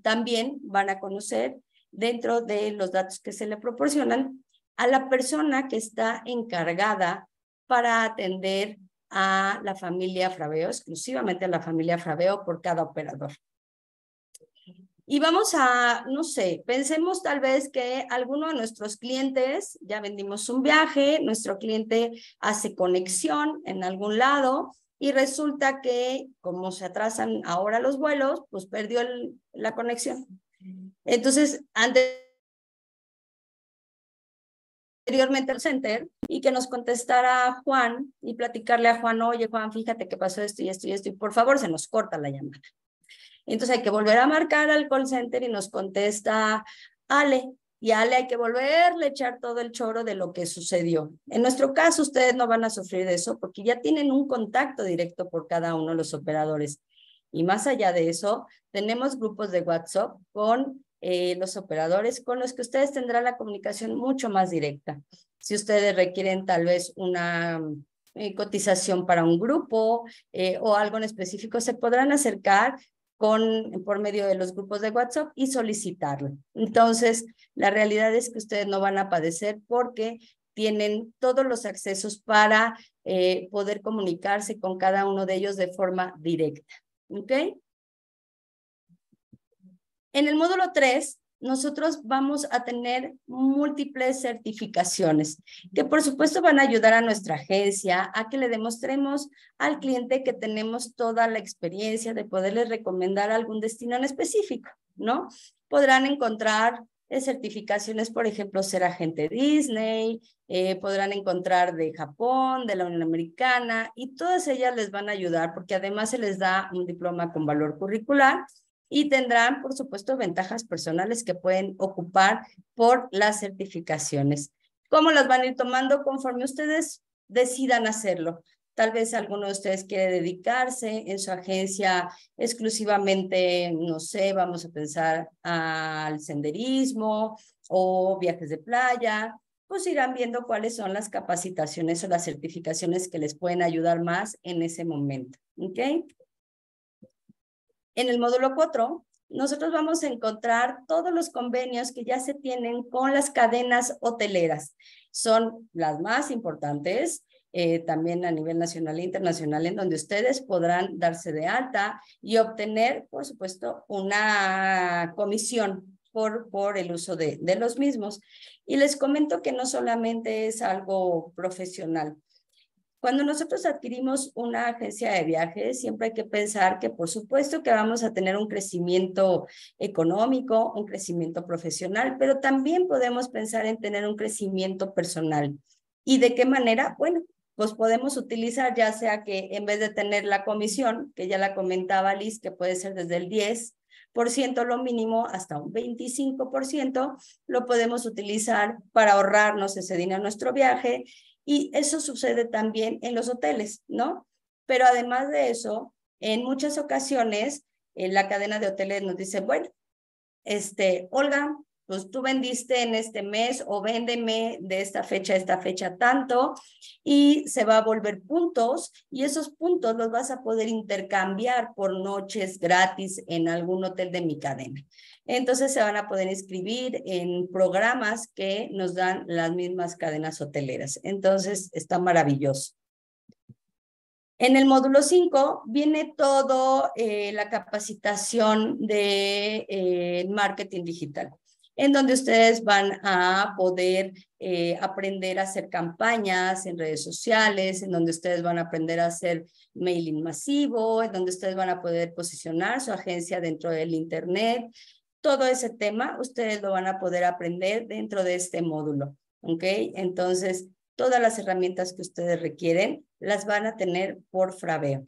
C: también van a conocer dentro de los datos que se le proporcionan a la persona que está encargada para atender a la familia Fraveo, exclusivamente a la familia Fraveo por cada operador. Y vamos a, no sé, pensemos tal vez que alguno de nuestros clientes, ya vendimos un viaje, nuestro cliente hace conexión en algún lado y resulta que como se atrasan ahora los vuelos, pues perdió la conexión. Entonces, antes posteriormente al center y que nos contestara Juan y platicarle a Juan, oye Juan, fíjate que pasó esto y esto y esto, y por favor se nos corta la llamada. Entonces hay que volver a marcar al call center y nos contesta Ale, y Ale hay que volverle echar todo el choro de lo que sucedió. En nuestro caso, ustedes no van a sufrir de eso porque ya tienen un contacto directo por cada uno de los operadores. Y más allá de eso, tenemos grupos de WhatsApp con eh, los operadores con los que ustedes tendrán la comunicación mucho más directa. Si ustedes requieren tal vez una eh, cotización para un grupo eh, o algo en específico, se podrán acercar con, por medio de los grupos de WhatsApp y solicitarlo. Entonces, la realidad es que ustedes no van a padecer porque tienen todos los accesos para poder comunicarse con cada uno de ellos de forma directa. ¿Ok? En el módulo 3, nosotros vamos a tener múltiples certificaciones que por supuesto van a ayudar a nuestra agencia a que le demostremos al cliente que tenemos toda la experiencia de poderles recomendar algún destino en específico, ¿no? Podrán encontrar eh, certificaciones, por ejemplo, ser agente Disney, eh, podrán encontrar de Japón, de la Unión Americana, y todas ellas les van a ayudar porque además se les da un diploma con valor curricular y tendrán, por supuesto, ventajas personales que pueden ocupar por las certificaciones. ¿Cómo las van a ir tomando conforme ustedes decidan hacerlo? Tal vez alguno de ustedes quiere dedicarse en su agencia exclusivamente, no sé, vamos a pensar al senderismo o viajes de playa, pues irán viendo cuáles son las capacitaciones o las certificaciones que les pueden ayudar más en ese momento. ¿Ok? En el módulo 4, nosotros vamos a encontrar todos los convenios que ya se tienen con las cadenas hoteleras. Son las más importantes, eh, también a nivel nacional e internacional, en donde ustedes podrán darse de alta y obtener, por supuesto, una comisión por, por el uso de, de los mismos. Y les comento que no solamente es algo profesional, cuando nosotros adquirimos una agencia de viajes, siempre hay que pensar que por supuesto que vamos a tener un crecimiento económico, un crecimiento profesional, pero también podemos pensar en tener un crecimiento personal. ¿Y de qué manera? Bueno, pues podemos utilizar ya sea que en vez de tener la comisión, que ya la comentaba Liz, que puede ser desde el 10 lo mínimo hasta un 25%, lo podemos utilizar para ahorrarnos ese dinero en nuestro viaje y eso sucede también en los hoteles, ¿no? Pero además de eso, en muchas ocasiones eh, la cadena de hoteles nos dice, bueno, este, Olga, pues tú vendiste en este mes o véndeme de esta fecha a esta fecha tanto y se va a volver puntos y esos puntos los vas a poder intercambiar por noches gratis en algún hotel de mi cadena entonces se van a poder inscribir en programas que nos dan las mismas cadenas hoteleras. Entonces, está maravilloso. En el módulo 5 viene todo eh, la capacitación de eh, marketing digital, en donde ustedes van a poder eh, aprender a hacer campañas en redes sociales, en donde ustedes van a aprender a hacer mailing masivo, en donde ustedes van a poder posicionar su agencia dentro del Internet, todo ese tema ustedes lo van a poder aprender dentro de este módulo, ¿ok? Entonces, todas las herramientas que ustedes requieren las van a tener por Fraveo.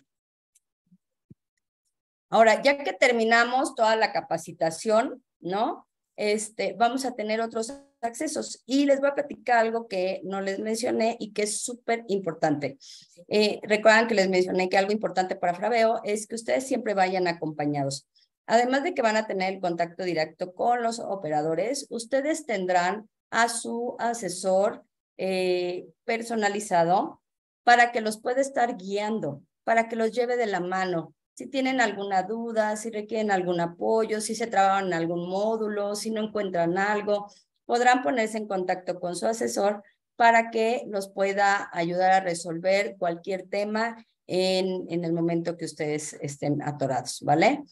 C: Ahora, ya que terminamos toda la capacitación, ¿no? Este, vamos a tener otros accesos y les voy a platicar algo que no les mencioné y que es súper importante. Eh, recuerdan que les mencioné que algo importante para Fraveo es que ustedes siempre vayan acompañados. Además de que van a tener el contacto directo con los operadores, ustedes tendrán a su asesor eh, personalizado para que los pueda estar guiando, para que los lleve de la mano. Si tienen alguna duda, si requieren algún apoyo, si se trabajan en algún módulo, si no encuentran algo, podrán ponerse en contacto con su asesor para que los pueda ayudar a resolver cualquier tema en, en el momento que ustedes estén atorados, ¿vale?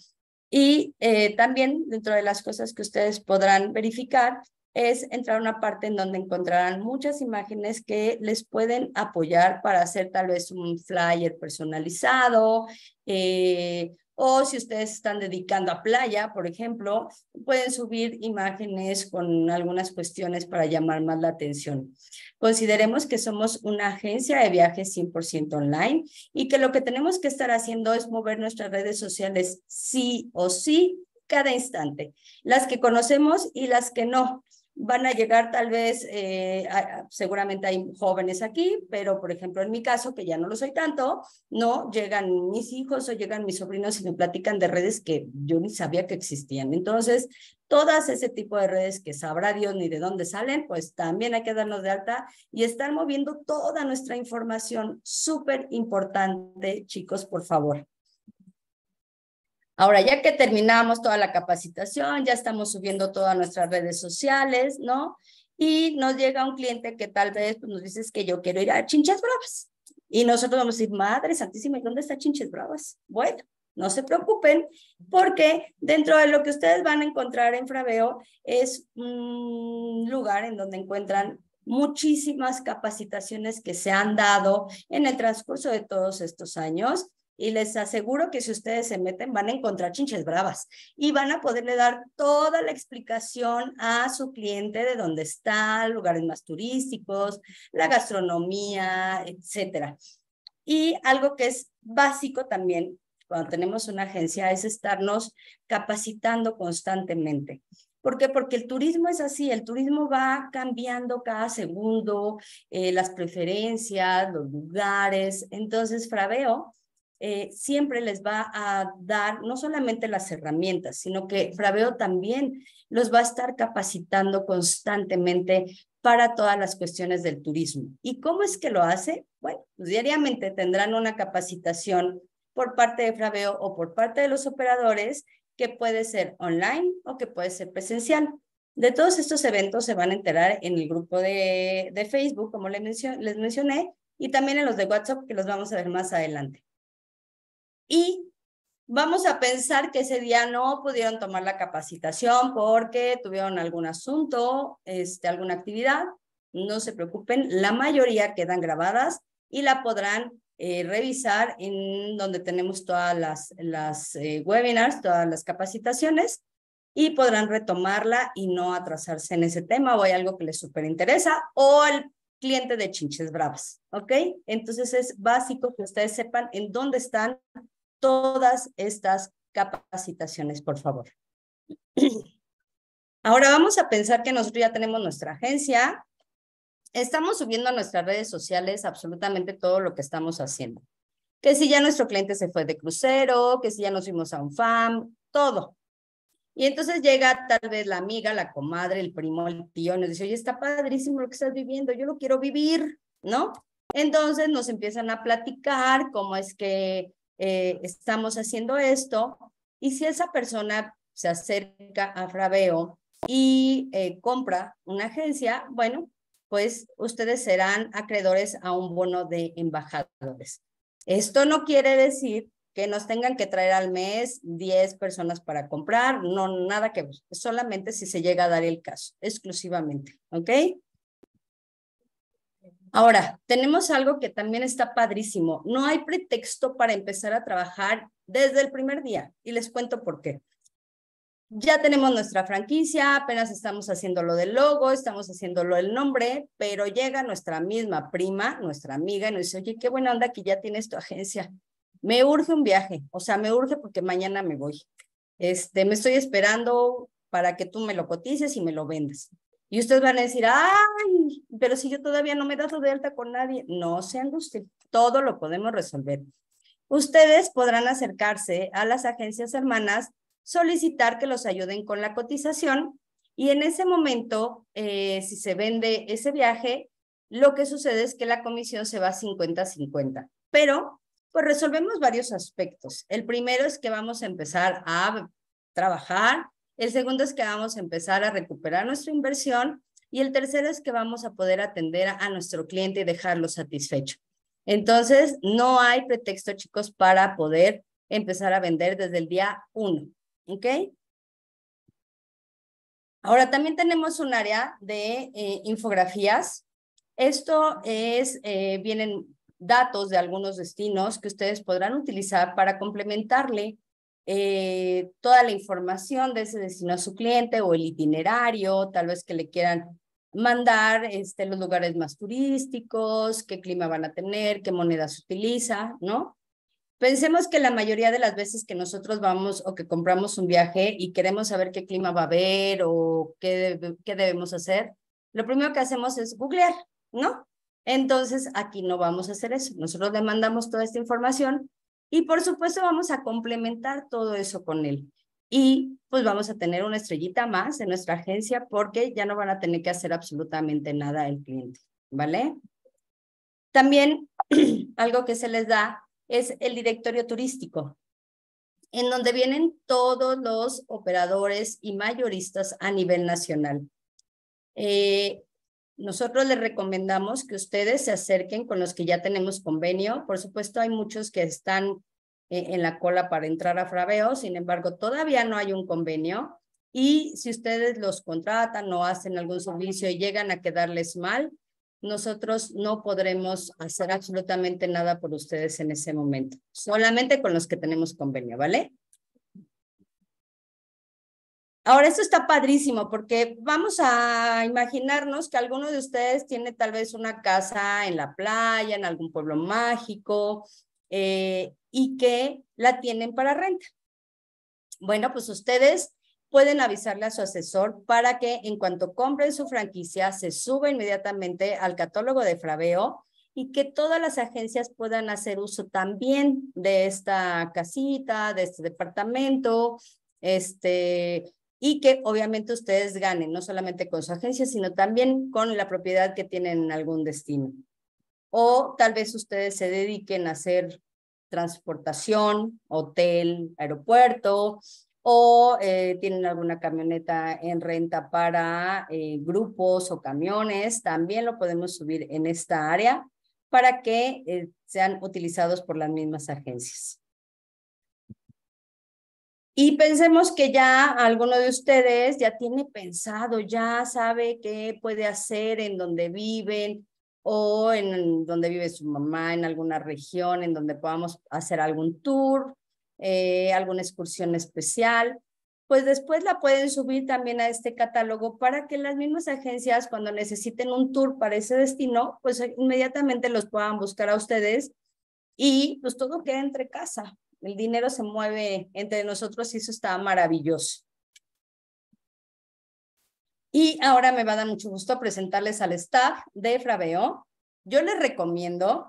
C: Y eh, también dentro de las cosas que ustedes podrán verificar es entrar a una parte en donde encontrarán muchas imágenes que les pueden apoyar para hacer tal vez un flyer personalizado eh, o si ustedes están dedicando a playa, por ejemplo, pueden subir imágenes con algunas cuestiones para llamar más la atención. Consideremos que somos una agencia de viajes 100% online y que lo que tenemos que estar haciendo es mover nuestras redes sociales sí o sí cada instante, las que conocemos y las que no van a llegar tal vez, eh, seguramente hay jóvenes aquí, pero por ejemplo en mi caso, que ya no lo soy tanto, no llegan mis hijos o llegan mis sobrinos y me platican de redes que yo ni sabía que existían. Entonces, todas ese tipo de redes que sabrá Dios ni de dónde salen, pues también hay que darnos de alta y estar moviendo toda nuestra información. Súper importante, chicos, por favor. Ahora, ya que terminamos toda la capacitación, ya estamos subiendo todas nuestras redes sociales, ¿no? Y nos llega un cliente que tal vez pues, nos dice que yo quiero ir a Chinches Bravas. Y nosotros vamos a decir, Madre Santísima, ¿y dónde está Chinches Bravas? Bueno, no se preocupen, porque dentro de lo que ustedes van a encontrar en Fraveo es un lugar en donde encuentran muchísimas capacitaciones que se han dado en el transcurso de todos estos años y les aseguro que si ustedes se meten van a encontrar chinches bravas y van a poderle dar toda la explicación a su cliente de dónde está, lugares más turísticos, la gastronomía, etcétera. Y algo que es básico también cuando tenemos una agencia es estarnos capacitando constantemente. ¿Por qué? Porque el turismo es así, el turismo va cambiando cada segundo, eh, las preferencias, los lugares. Entonces, Fraveo eh, siempre les va a dar no solamente las herramientas, sino que Fraveo también los va a estar capacitando constantemente para todas las cuestiones del turismo. ¿Y cómo es que lo hace? Bueno, pues diariamente tendrán una capacitación por parte de Fraveo o por parte de los operadores que puede ser online o que puede ser presencial. De todos estos eventos se van a enterar en el grupo de, Facebook, como les mencioné, y también en los de WhatsApp, que los vamos a ver más adelante y vamos a pensar que ese día no pudieron tomar la capacitación porque tuvieron algún asunto, este, alguna actividad. No se preocupen, la mayoría quedan grabadas y la podrán eh, revisar en donde tenemos todas las, las eh, webinars, todas las capacitaciones y podrán retomarla y no atrasarse en ese tema o hay algo que les súper interesa o al cliente de Chinches Bravas, ¿ok? Entonces es básico que ustedes sepan en dónde están todas estas capacitaciones, por favor. Ahora vamos a pensar que nosotros ya tenemos nuestra agencia. Estamos subiendo a nuestras redes sociales absolutamente todo lo que estamos haciendo. Que si ya nuestro cliente se fue de crucero, que si ya nos fuimos a un FAM, todo. Y entonces llega tal vez la amiga, la comadre, el primo, el tío, y nos dice, oye, está padrísimo lo que estás viviendo, yo lo quiero vivir, ¿no? Entonces nos empiezan a platicar cómo es que eh, estamos haciendo esto, y si esa persona se acerca a Fraveo y eh, compra una agencia, bueno, pues ustedes serán acreedores a un bono de embajadores. Esto no quiere decir que nos tengan que traer al mes 10 personas para comprar, no, nada que solamente si se llega a dar el caso, exclusivamente, ¿ok? Ahora, tenemos algo que también está padrísimo. No hay pretexto para empezar a trabajar desde el primer día y les cuento por qué. Ya tenemos nuestra franquicia, apenas estamos haciendo lo del logo, estamos haciendo lo del nombre, pero llega nuestra misma prima, nuestra amiga, y nos dice, oye, qué buena onda que ya tienes tu agencia. Me urge un viaje, o sea, me urge porque mañana me voy. Este, me estoy esperando para que tú me lo cotices y me lo vendas. Y ustedes van a decir, ay, pero si yo todavía no me he dado de alta con nadie. No se angustien, todo lo podemos resolver. Ustedes podrán acercarse a las agencias hermanas, solicitar que los ayuden con la cotización y en ese momento, eh, si se vende ese viaje, lo que sucede es que la comisión se va 50-50. Pero, pues resolvemos varios aspectos. El primero es que vamos a empezar a trabajar el segundo es que vamos a empezar a recuperar nuestra inversión y el tercero es que vamos a poder atender a, nuestro cliente y dejarlo satisfecho. Entonces, no hay pretexto, chicos, para poder empezar a vender desde el día uno, ¿ok? Ahora, también tenemos un área de eh, infografías. Esto es, eh, vienen datos de algunos destinos que ustedes podrán utilizar para complementarle eh, toda la información de ese destino a su cliente o el itinerario, tal vez que le quieran mandar este, los lugares más turísticos, qué clima van a tener, qué monedas se utiliza, ¿no? Pensemos que la mayoría de las veces que nosotros vamos o que compramos un viaje y queremos saber qué clima va a haber o qué, qué debemos hacer, lo primero que hacemos es googlear, ¿no? Entonces, aquí no vamos a hacer eso. Nosotros le mandamos toda esta información y por supuesto vamos a complementar todo eso con él. Y pues vamos a tener una estrellita más en nuestra agencia porque ya no van a tener que hacer absolutamente nada el cliente, ¿vale? También algo que se les da es el directorio turístico, en donde vienen todos los operadores y mayoristas a nivel nacional. Eh, nosotros les recomendamos que ustedes se acerquen con los que ya tenemos convenio. Por supuesto, hay muchos que están eh, en la cola para entrar a Fraveo, sin embargo, todavía no hay un convenio. Y si ustedes los contratan o hacen algún servicio y llegan a quedarles mal, nosotros no podremos hacer absolutamente nada por ustedes en ese momento, solamente con los que tenemos convenio, ¿vale? Ahora, esto está padrísimo porque vamos a imaginarnos que alguno de ustedes tiene tal vez una casa en la playa, en algún pueblo mágico, eh, y que la tienen para renta. Bueno, pues ustedes pueden avisarle a su asesor para que en cuanto compren su franquicia, se suba inmediatamente al catálogo de Fraveo y que todas las agencias puedan hacer uso también de esta casita, de este departamento, este, y que obviamente ustedes ganen, no solamente con su agencia, sino también con la propiedad que tienen en algún destino. O tal vez ustedes se dediquen a hacer transportación, hotel, aeropuerto, o eh, tienen alguna camioneta en renta para eh, grupos o camiones, también lo podemos subir en esta área para que eh, sean utilizados por las mismas agencias. Y pensemos que ya alguno de ustedes ya tiene pensado, ya sabe qué puede hacer en donde viven o en donde vive su mamá, en alguna región, en donde podamos hacer algún tour, eh, alguna excursión especial. Pues después la pueden subir también a este catálogo para que las mismas agencias cuando necesiten un tour para ese destino, pues inmediatamente los puedan buscar a ustedes y pues todo queda entre casa, el dinero se mueve entre nosotros y eso está maravilloso. Y ahora me va a dar mucho gusto presentarles al staff de Fraveo. Yo les recomiendo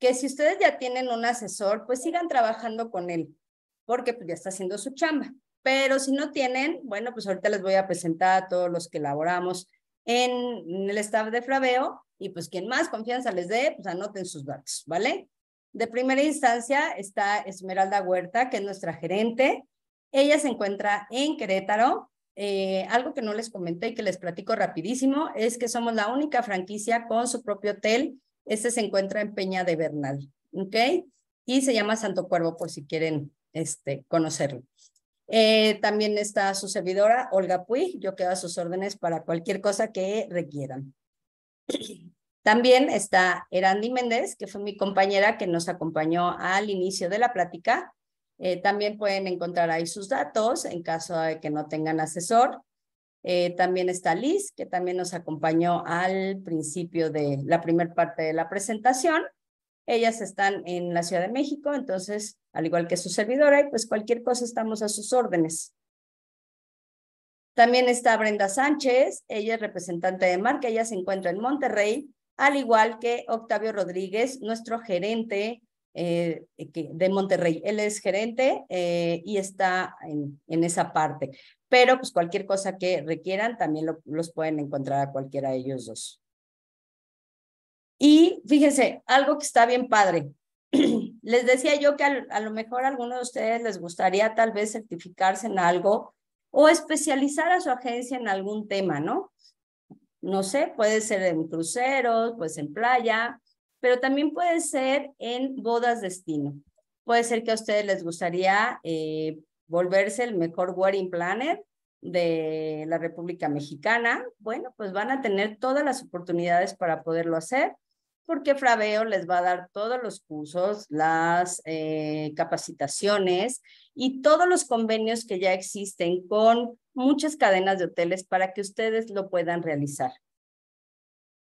C: que si ustedes ya tienen un asesor, pues sigan trabajando con él, porque pues ya está haciendo su chamba. Pero si no tienen, bueno, pues ahorita les voy a presentar a todos los que elaboramos en el staff de Fraveo y pues quien más confianza les dé, pues anoten sus datos, ¿vale? De primera instancia está Esmeralda Huerta, que es nuestra gerente. Ella se encuentra en Querétaro. Eh, algo que no les comenté y que les platico rapidísimo es que somos la única franquicia con su propio hotel. Este se encuentra en Peña de Bernal, ¿ok? Y se llama Santo Cuervo por si quieren este, conocerlo. Eh, también está su servidora, Olga Puy Yo quedo a sus órdenes para cualquier cosa que requieran. También está Erandi Méndez, que fue mi compañera que nos acompañó al inicio de la plática. Eh, también pueden encontrar ahí sus datos en caso de que no tengan asesor. Eh, también está Liz, que también nos acompañó al principio de la primera parte de la presentación. Ellas están en la Ciudad de México, entonces, al igual que su servidora, pues cualquier cosa estamos a sus órdenes. También está Brenda Sánchez, ella es representante de marca, ella se encuentra en Monterrey, al igual que Octavio Rodríguez, nuestro gerente eh, de Monterrey. Él es gerente eh, y está en, en, esa parte. Pero pues cualquier cosa que requieran, también los pueden encontrar a cualquiera de ellos dos. Y fíjense, algo que está bien padre. les decía yo que a, lo mejor a algunos de ustedes les gustaría tal vez certificarse en algo o especializar a su agencia en algún tema, ¿no? no sé, puede ser en cruceros, pues en playa, pero también puede ser en bodas destino. Puede ser que a ustedes les gustaría eh, volverse el mejor wedding planner de la República Mexicana. Bueno, pues van a tener todas las oportunidades para poderlo hacer porque Fraveo les va a dar todos los cursos, las eh, capacitaciones y todos los convenios que ya existen con muchas cadenas de hoteles para que ustedes lo puedan realizar.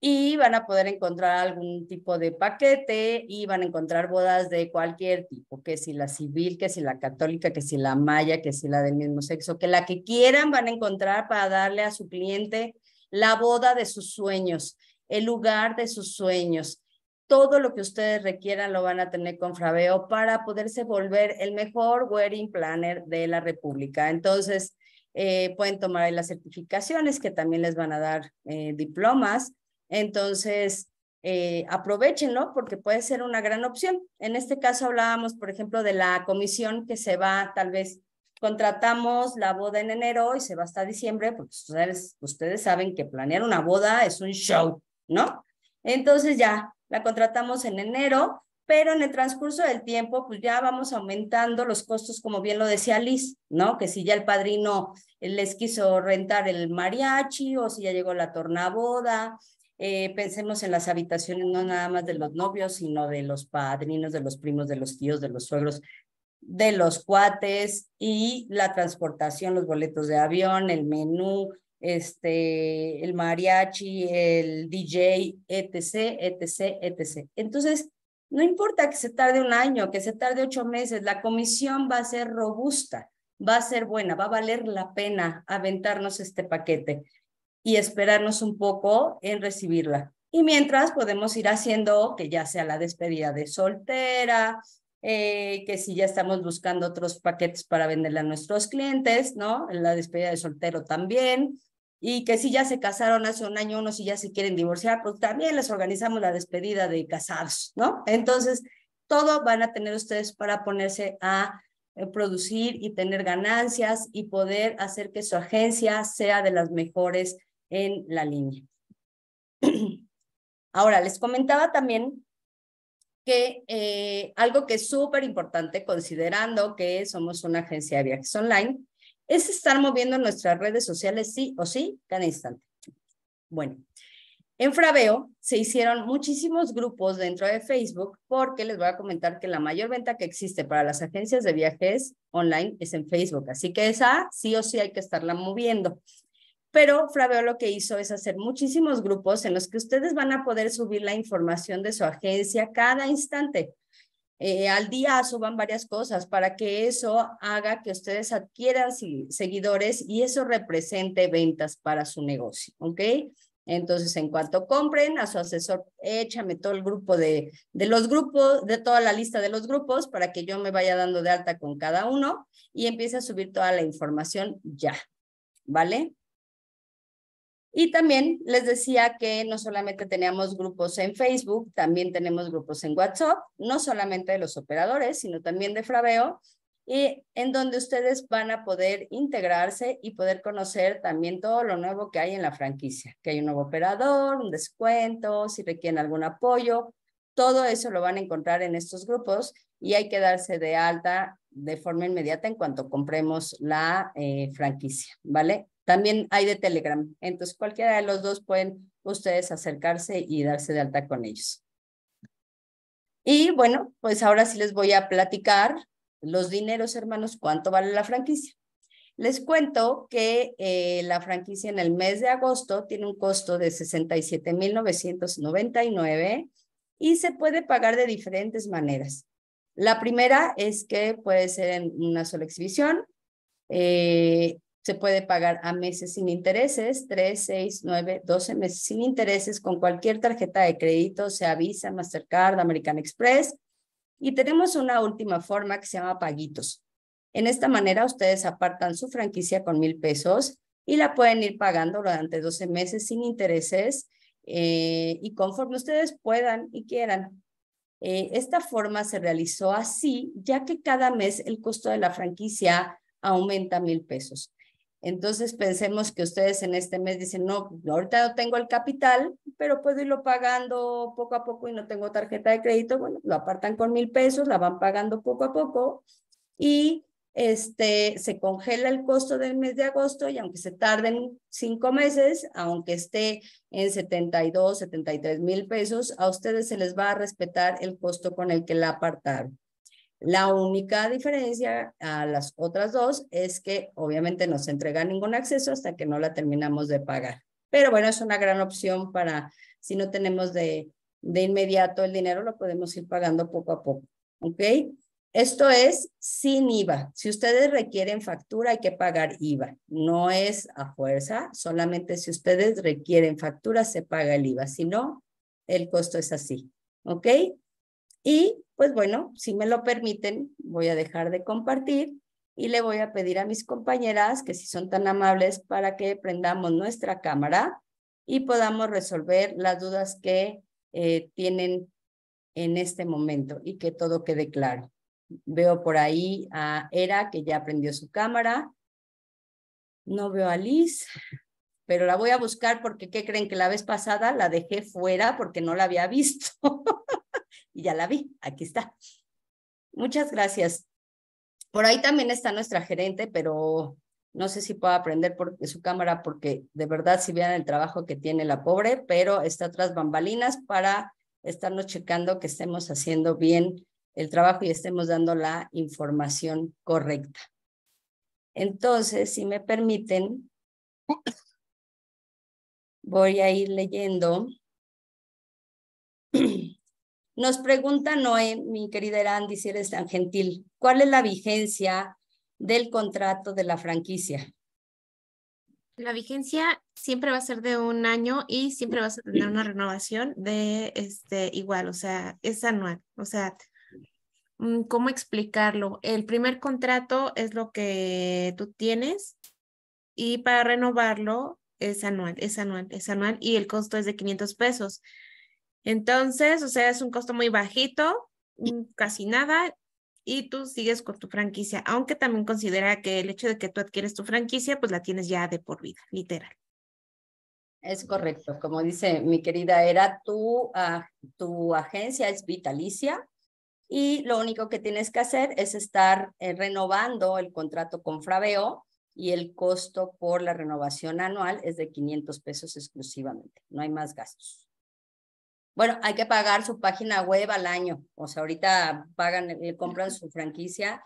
C: Y van a poder encontrar algún tipo de paquete y van a encontrar bodas de cualquier tipo, que si la civil, que si la católica, que si la maya, que si la del mismo sexo, que la que quieran van a encontrar para darle a su cliente la boda de sus sueños el lugar de sus sueños. Todo lo que ustedes requieran lo van a tener con Fraveo para poderse volver el mejor wedding planner de la República. Entonces, eh, pueden tomar ahí las certificaciones que también les van a dar eh, diplomas. Entonces, eh, aprovechenlo porque puede ser una gran opción. En este caso hablábamos, por ejemplo, de la comisión que se va, tal vez contratamos la boda en enero y se va hasta diciembre, porque ustedes, ustedes saben que planear una boda es un show. ¿no? Entonces ya la contratamos en enero, pero en el transcurso del tiempo, pues ya vamos aumentando los costos, como bien lo decía Liz, ¿no? Que si ya el padrino les quiso rentar el mariachi o si ya llegó la tornaboda, eh, pensemos en las habitaciones, no nada más de los novios, sino de los padrinos, de los primos, de los tíos, de los suegros, de los cuates y la transportación, los boletos de avión, el menú, este, el mariachi, el DJ, etc., etc., etc. Entonces, no importa que se tarde un año, que se tarde ocho meses, la comisión va a ser robusta, va a ser buena, va a valer la pena aventarnos este paquete y esperarnos un poco en recibirla. Y mientras podemos ir haciendo que ya sea la despedida de soltera, eh, que si ya estamos buscando otros paquetes para venderle a nuestros clientes, ¿no? La despedida de soltero también, y que si ya se casaron hace un año, uno si ya se quieren divorciar, pues también les organizamos la despedida de casados, ¿no? Entonces, todo van a tener ustedes para ponerse a eh, producir y tener ganancias y poder hacer que su agencia sea de las mejores en la línea. Ahora, les comentaba también que eh, algo que es súper importante, considerando que somos una agencia de viajes online, es estar moviendo nuestras redes sociales sí o sí cada instante. Bueno, en Fraveo se hicieron muchísimos grupos dentro de Facebook porque les voy a comentar que la mayor venta que existe para las agencias de viajes online es en Facebook, así que esa sí o sí hay que estarla moviendo. Pero Fraveo lo que hizo es hacer muchísimos grupos en los que ustedes van a poder subir la información de su agencia cada instante. Eh, al día suban varias cosas para que eso haga que ustedes adquieran seguidores y eso represente ventas para su negocio, ¿ok? Entonces, en cuanto compren a su asesor, échame todo el grupo de, de los grupos, de toda la lista de los grupos para que yo me vaya dando de alta con cada uno y empiece a subir toda la información ya, ¿vale? Y también les decía que no solamente teníamos grupos en Facebook, también tenemos grupos en WhatsApp, no solamente de los operadores, sino también de Fraveo, y en donde ustedes van a poder integrarse y poder conocer también todo lo nuevo que hay en la franquicia, que hay un nuevo operador, un descuento, si requieren algún apoyo, todo eso lo van a encontrar en estos grupos y hay que darse de alta de forma inmediata en cuanto compremos la eh, franquicia, ¿vale? También hay de Telegram. Entonces, cualquiera de los dos pueden ustedes acercarse y darse de alta con ellos. Y bueno, pues ahora sí les voy a platicar los dineros, hermanos, cuánto vale la franquicia. Les cuento que eh, la franquicia en el mes de agosto tiene un costo de 67.999 y se puede pagar de diferentes maneras. La primera es que puede ser en una sola exhibición, eh, se puede pagar a meses sin intereses, 3, 6, 9, 12 meses sin intereses con cualquier tarjeta de crédito, sea Visa, Mastercard, American Express. Y tenemos una última forma que se llama paguitos. En esta manera ustedes apartan su franquicia con mil pesos y la pueden ir pagando durante 12 meses sin intereses eh, y conforme ustedes puedan y quieran. Eh, esta forma se realizó así, ya que cada mes el costo de la franquicia aumenta mil pesos. Entonces pensemos que ustedes en este mes dicen, no, pues, ahorita no tengo el capital, pero puedo irlo pagando poco a poco y no tengo tarjeta de crédito. Bueno, lo apartan con mil pesos, la van pagando poco a poco y este, se congela el costo del mes de agosto y aunque se tarden cinco meses, aunque esté en 72, 73 mil pesos, a ustedes se les va a respetar el costo con el que la apartaron. La única diferencia a las otras dos es que obviamente no se entrega ningún acceso hasta que no la terminamos de pagar. Pero bueno, es una gran opción para si no tenemos de, de inmediato el dinero, lo podemos ir pagando poco a poco. ¿Ok? Esto es sin IVA. Si ustedes requieren factura, hay que pagar IVA. No es a fuerza, solamente si ustedes requieren factura, se paga el IVA. Si no, el costo es así. ¿Ok? Y pues bueno, si me lo permiten, voy a dejar de compartir y le voy a pedir a mis compañeras que si son tan amables para que prendamos nuestra cámara y podamos resolver las dudas que eh, tienen en este momento y que todo quede claro. Veo por ahí a Era que ya prendió su cámara. No veo a Liz, pero la voy a buscar porque, ¿qué creen que la vez pasada la dejé fuera porque no la había visto? y ya la vi, aquí está. Muchas gracias. Por ahí también está nuestra gerente, pero no sé si puedo aprender por su cámara porque de verdad si vean el trabajo que tiene la pobre, pero está tras bambalinas para estarnos checando que estemos haciendo bien el trabajo y estemos dando la información correcta. Entonces, si me permiten, voy a ir leyendo Nos pregunta Noé, mi querida Erandi, si eres tan gentil, ¿cuál es la vigencia del contrato de la franquicia?
A: La vigencia siempre va a ser de un año y siempre va a tener una renovación de este igual, o sea, es anual. O sea, mm, ¿cómo explicarlo? El primer contrato es lo que tú tienes y para renovarlo es anual, es anual, es anual y el costo es de 500 pesos. Entonces, o sea, es un costo muy bajito, casi nada, y tú sigues con tu franquicia, aunque también considera que el hecho de que tú adquieres tu franquicia, pues la tienes ya de por vida, literal.
C: Es correcto, como dice mi querida Era, tu, ah, tu agencia es vitalicia y lo único que tienes que hacer es estar eh, renovando el contrato con Fraveo y el costo por la renovación anual es de 500 pesos exclusivamente, no hay más gastos. Bueno, hay que pagar su página web al año. O sea, ahorita pagan, eh, compran su franquicia.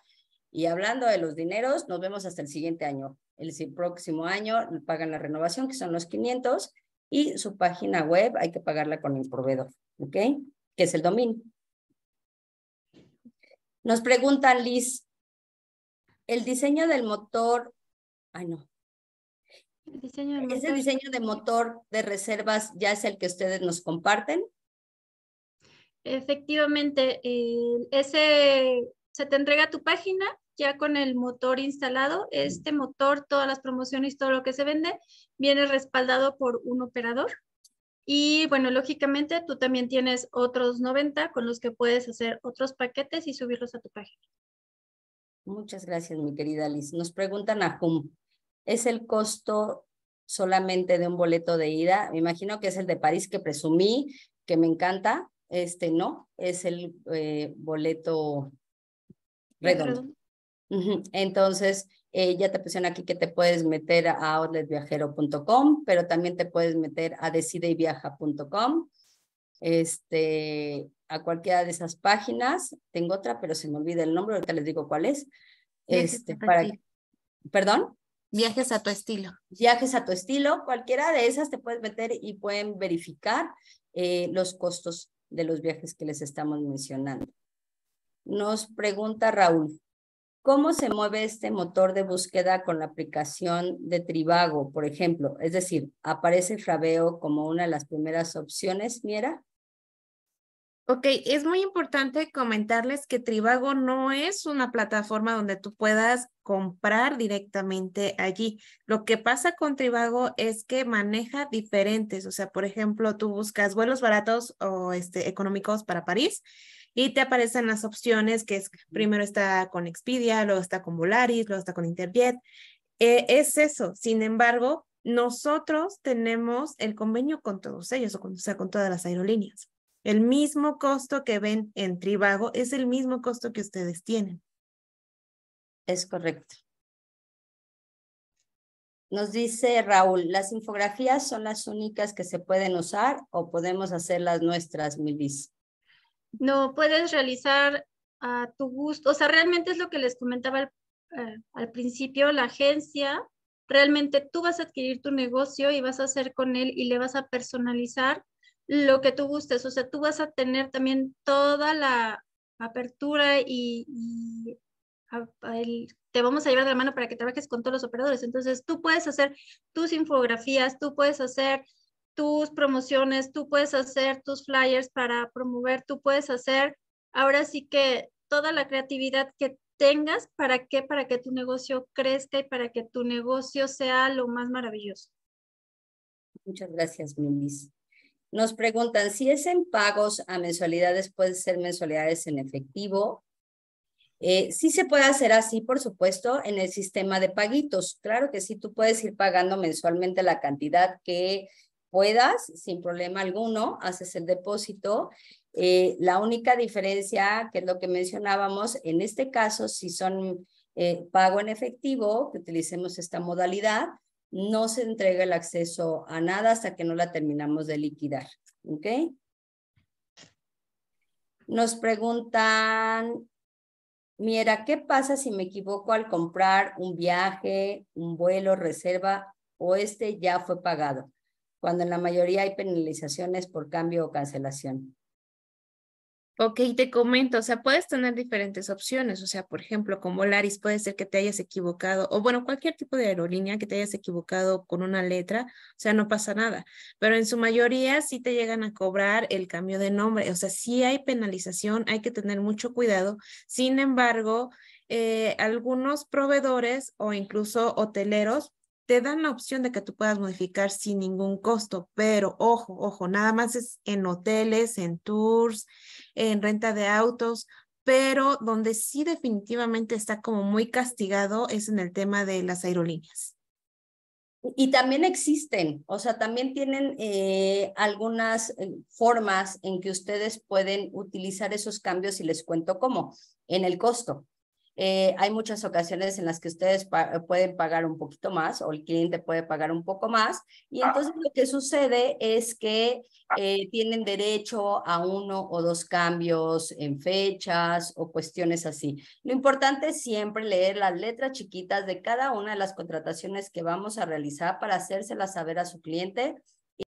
C: Y hablando de los dineros, nos vemos hasta el siguiente año. El próximo año pagan la renovación, que son los 500, y su página web hay que pagarla con el proveedor, ¿ok? Que es el dominio. Nos preguntan, Liz, el diseño del motor, ay no,
B: ¿Ese diseño
C: de motor de reservas ya es el que ustedes nos comparten?
B: Efectivamente, ese se te entrega tu página ya con el motor instalado. Este motor, todas las promociones, todo lo que se vende, viene respaldado por un operador. Y bueno, lógicamente tú también tienes otros 90 con los que puedes hacer otros paquetes y subirlos a tu página.
C: Muchas gracias, mi querida Liz. Nos preguntan a cómo es el costo solamente de un boleto de ida. Me imagino que es el de París que presumí, que me encanta. Este no, es el eh, boleto redondo. Entonces, eh, ya te puse aquí que te puedes meter a outletviajero.com, pero también te puedes meter a decideyviaja.com, este, a cualquiera de esas páginas. Tengo otra, pero se me olvida el nombre, ahorita les digo cuál es. Este, para... ¿Perdón? Viajes a tu estilo. Viajes a tu estilo, cualquiera de esas te puedes meter y pueden verificar eh, los costos de los viajes que les estamos mencionando. Nos pregunta Raúl, ¿cómo se mueve este motor de búsqueda con la aplicación de Tribago, por ejemplo? Es decir, ¿aparece Fraveo como una de las primeras
A: opciones, Miera? Ok, es muy importante comentarles que Tribago no es una plataforma donde tú puedas comprar directamente allí. Lo que pasa con Tribago es que maneja diferentes, o sea, por ejemplo, tú buscas vuelos baratos o este, económicos para París y te aparecen las opciones que es primero está con Expedia, luego está con Volaris, luego está con Interjet. Eh, es eso. Sin embargo, nosotros tenemos el convenio con todos ellos, o, o sea, con todas las aerolíneas. El mismo costo que ven en Tribago es el mismo costo que ustedes tienen. Es correcto.
C: Nos dice Raúl, ¿las infografías son las únicas que se pueden usar o podemos hacer las nuestras, Milis?
B: No, puedes realizar a tu gusto. O sea, realmente es lo que les comentaba al, eh, al principio, la agencia, realmente tú vas a adquirir tu negocio y vas a hacer con él y le vas a personalizar lo que tú gustes, o sea, tú vas a tener también toda la apertura y, te vamos a llevar de la mano para que trabajes con todos los operadores. Entonces, tú puedes hacer tus infografías, tú puedes hacer tus promociones, tú puedes hacer tus flyers para promover, tú puedes hacer ahora sí que toda la creatividad que tengas para qué? para que tu negocio crezca y para que tu negocio sea lo más maravilloso.
C: Muchas gracias, milis. Nos preguntan si es en pagos a mensualidades, puede ser mensualidades en efectivo. Si eh, sí se puede hacer así, por supuesto, en el sistema de paguitos. Claro que sí, tú puedes ir pagando mensualmente la cantidad que puedas, sin problema alguno, haces el depósito. Eh, la única diferencia, que es lo que mencionábamos, en este caso, si son eh, pago en efectivo, que utilicemos esta modalidad, no se entrega el acceso a nada hasta que no la terminamos de liquidar. Nos preguntan, mira, ¿qué pasa si me equivoco al comprar un viaje, un vuelo, reserva o este ya fue pagado? Cuando en la mayoría hay penalizaciones
A: por cambio o cancelación. Ok, te comento, o sea, puedes tener diferentes opciones, o sea, por ejemplo, como Laris puede ser que te hayas equivocado, o bueno, cualquier tipo de aerolínea que te hayas equivocado con una letra, o sea, no pasa nada, pero en su mayoría sí te llegan a cobrar el cambio de nombre, o sea, sí hay penalización, hay que tener mucho cuidado, sin embargo, eh, algunos proveedores o incluso hoteleros te dan la opción de que tú puedas modificar sin ningún costo, pero ojo, ojo, nada más es en hoteles, en tours, en renta de autos, pero donde sí definitivamente está como muy castigado es en el tema de las aerolíneas.
C: Y también existen, o sea, también tienen eh, algunas eh, formas en que ustedes pueden utilizar esos cambios y les cuento cómo, en el costo. Eh, hay muchas ocasiones en las que ustedes pueden pagar un poquito más o el cliente puede pagar un poco más y ah. entonces lo que sucede es que eh, tienen derecho a uno o dos cambios en fechas o cuestiones así. Lo importante es siempre leer las letras chiquitas de cada una de las contrataciones que vamos a realizar para hacérselas saber a su cliente